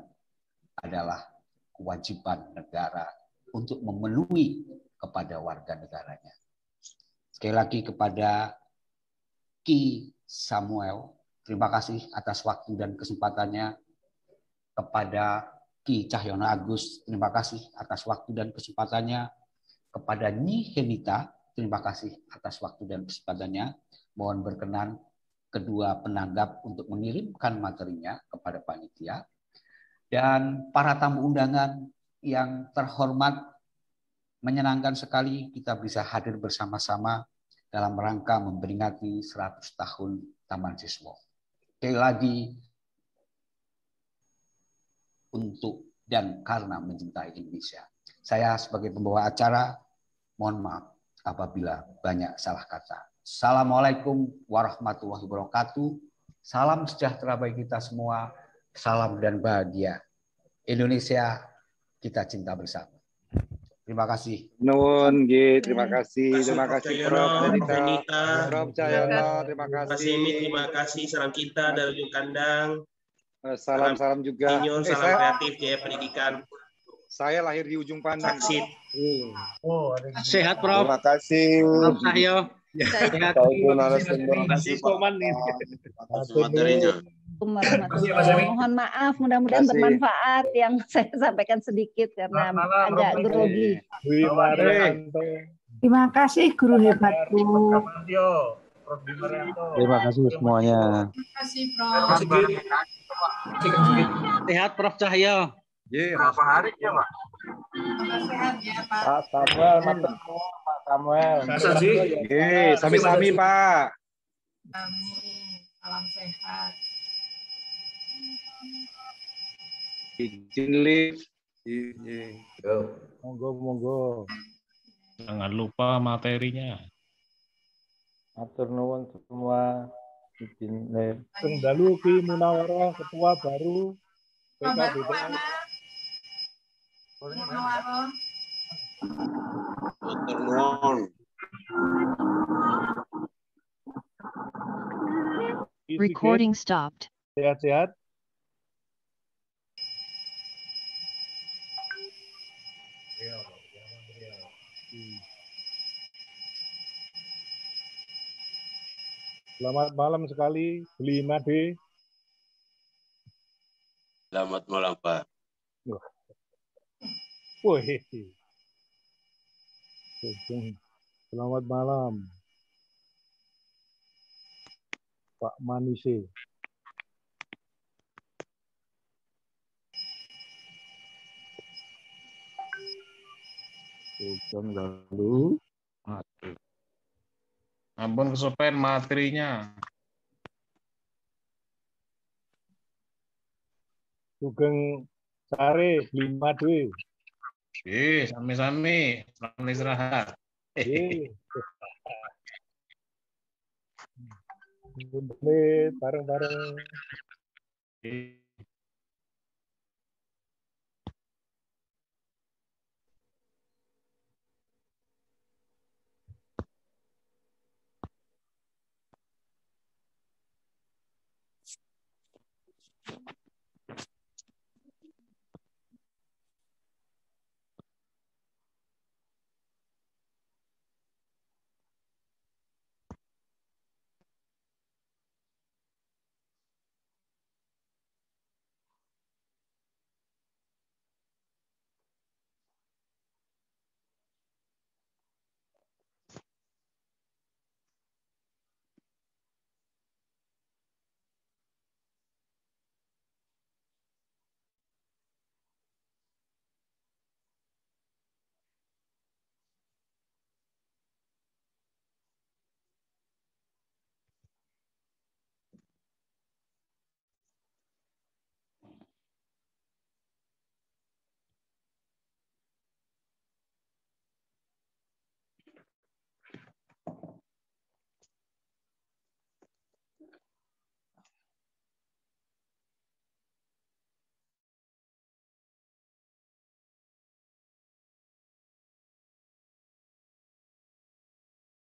adalah kewajiban negara untuk memenuhi kepada warga negaranya. Sekali lagi kepada Ki Samuel, terima kasih atas waktu dan kesempatannya kepada Ki Cahyono Agus, terima kasih atas waktu dan kesempatannya. Kepada Nyi Henita, terima kasih atas waktu dan kesempatannya. Mohon berkenan kedua penanggap untuk mengirimkan materinya kepada panitia. Dan para tamu undangan yang terhormat, menyenangkan sekali kita bisa hadir bersama-sama dalam rangka memperingati 100 tahun Taman Siswo. Sekali lagi, untuk dan karena mencintai Indonesia. Saya sebagai pembawa acara mohon maaf apabila banyak salah kata. Assalamualaikum warahmatullahi wabarakatuh. Salam sejahtera bagi kita semua. Salam dan bahagia. Indonesia kita cinta bersama. Terima kasih. Nun G. Terima kasih. Terima kasih, Prof. kasih. Prof. Terima kasih. Terima kasih, salam kita dari ujung kandang. Eh, salam salam juga. Inyon, eh, salam eh, saya, kreatif jaya pendidikan. Saya lahir di ujung pandang. Saksit. Oh, sehat Prof. Terima kasih. Ya. Sehat. Terima kasih Mohon maaf, mudah-mudahan bermanfaat yang saya sampaikan sedikit karena malam, agak grogi. Terima kasih guru hebatku. Terima kasih semuanya. Terima kasih Prof. Sehat Prof. Cahyo. Iya, Mas Harik ya, Pak. Sehat ya, Pak. Pak Samuel, Pak Samuel. Masa sih? Iya, iya sami-sami, Pak. Amin. Salam sehat. Izin lift. Iya. Monggo, monggo. Jangan lupa materinya. Atur nuwun semua. Izin Sendalu Ki Munawarah Ketua Baru PKB. Atur nuwun. Recording stopped. Sehat-sehat. Selamat malam sekali, Beli Made. Selamat malam, Pak. Wih. Selamat malam. Pak Manise. Sultan Galuh. Aduh. Ampun kesupen materinya. Sugeng Sari lima dwi. Eh, sami-sami, selamat istirahat. Ini bareng-bareng.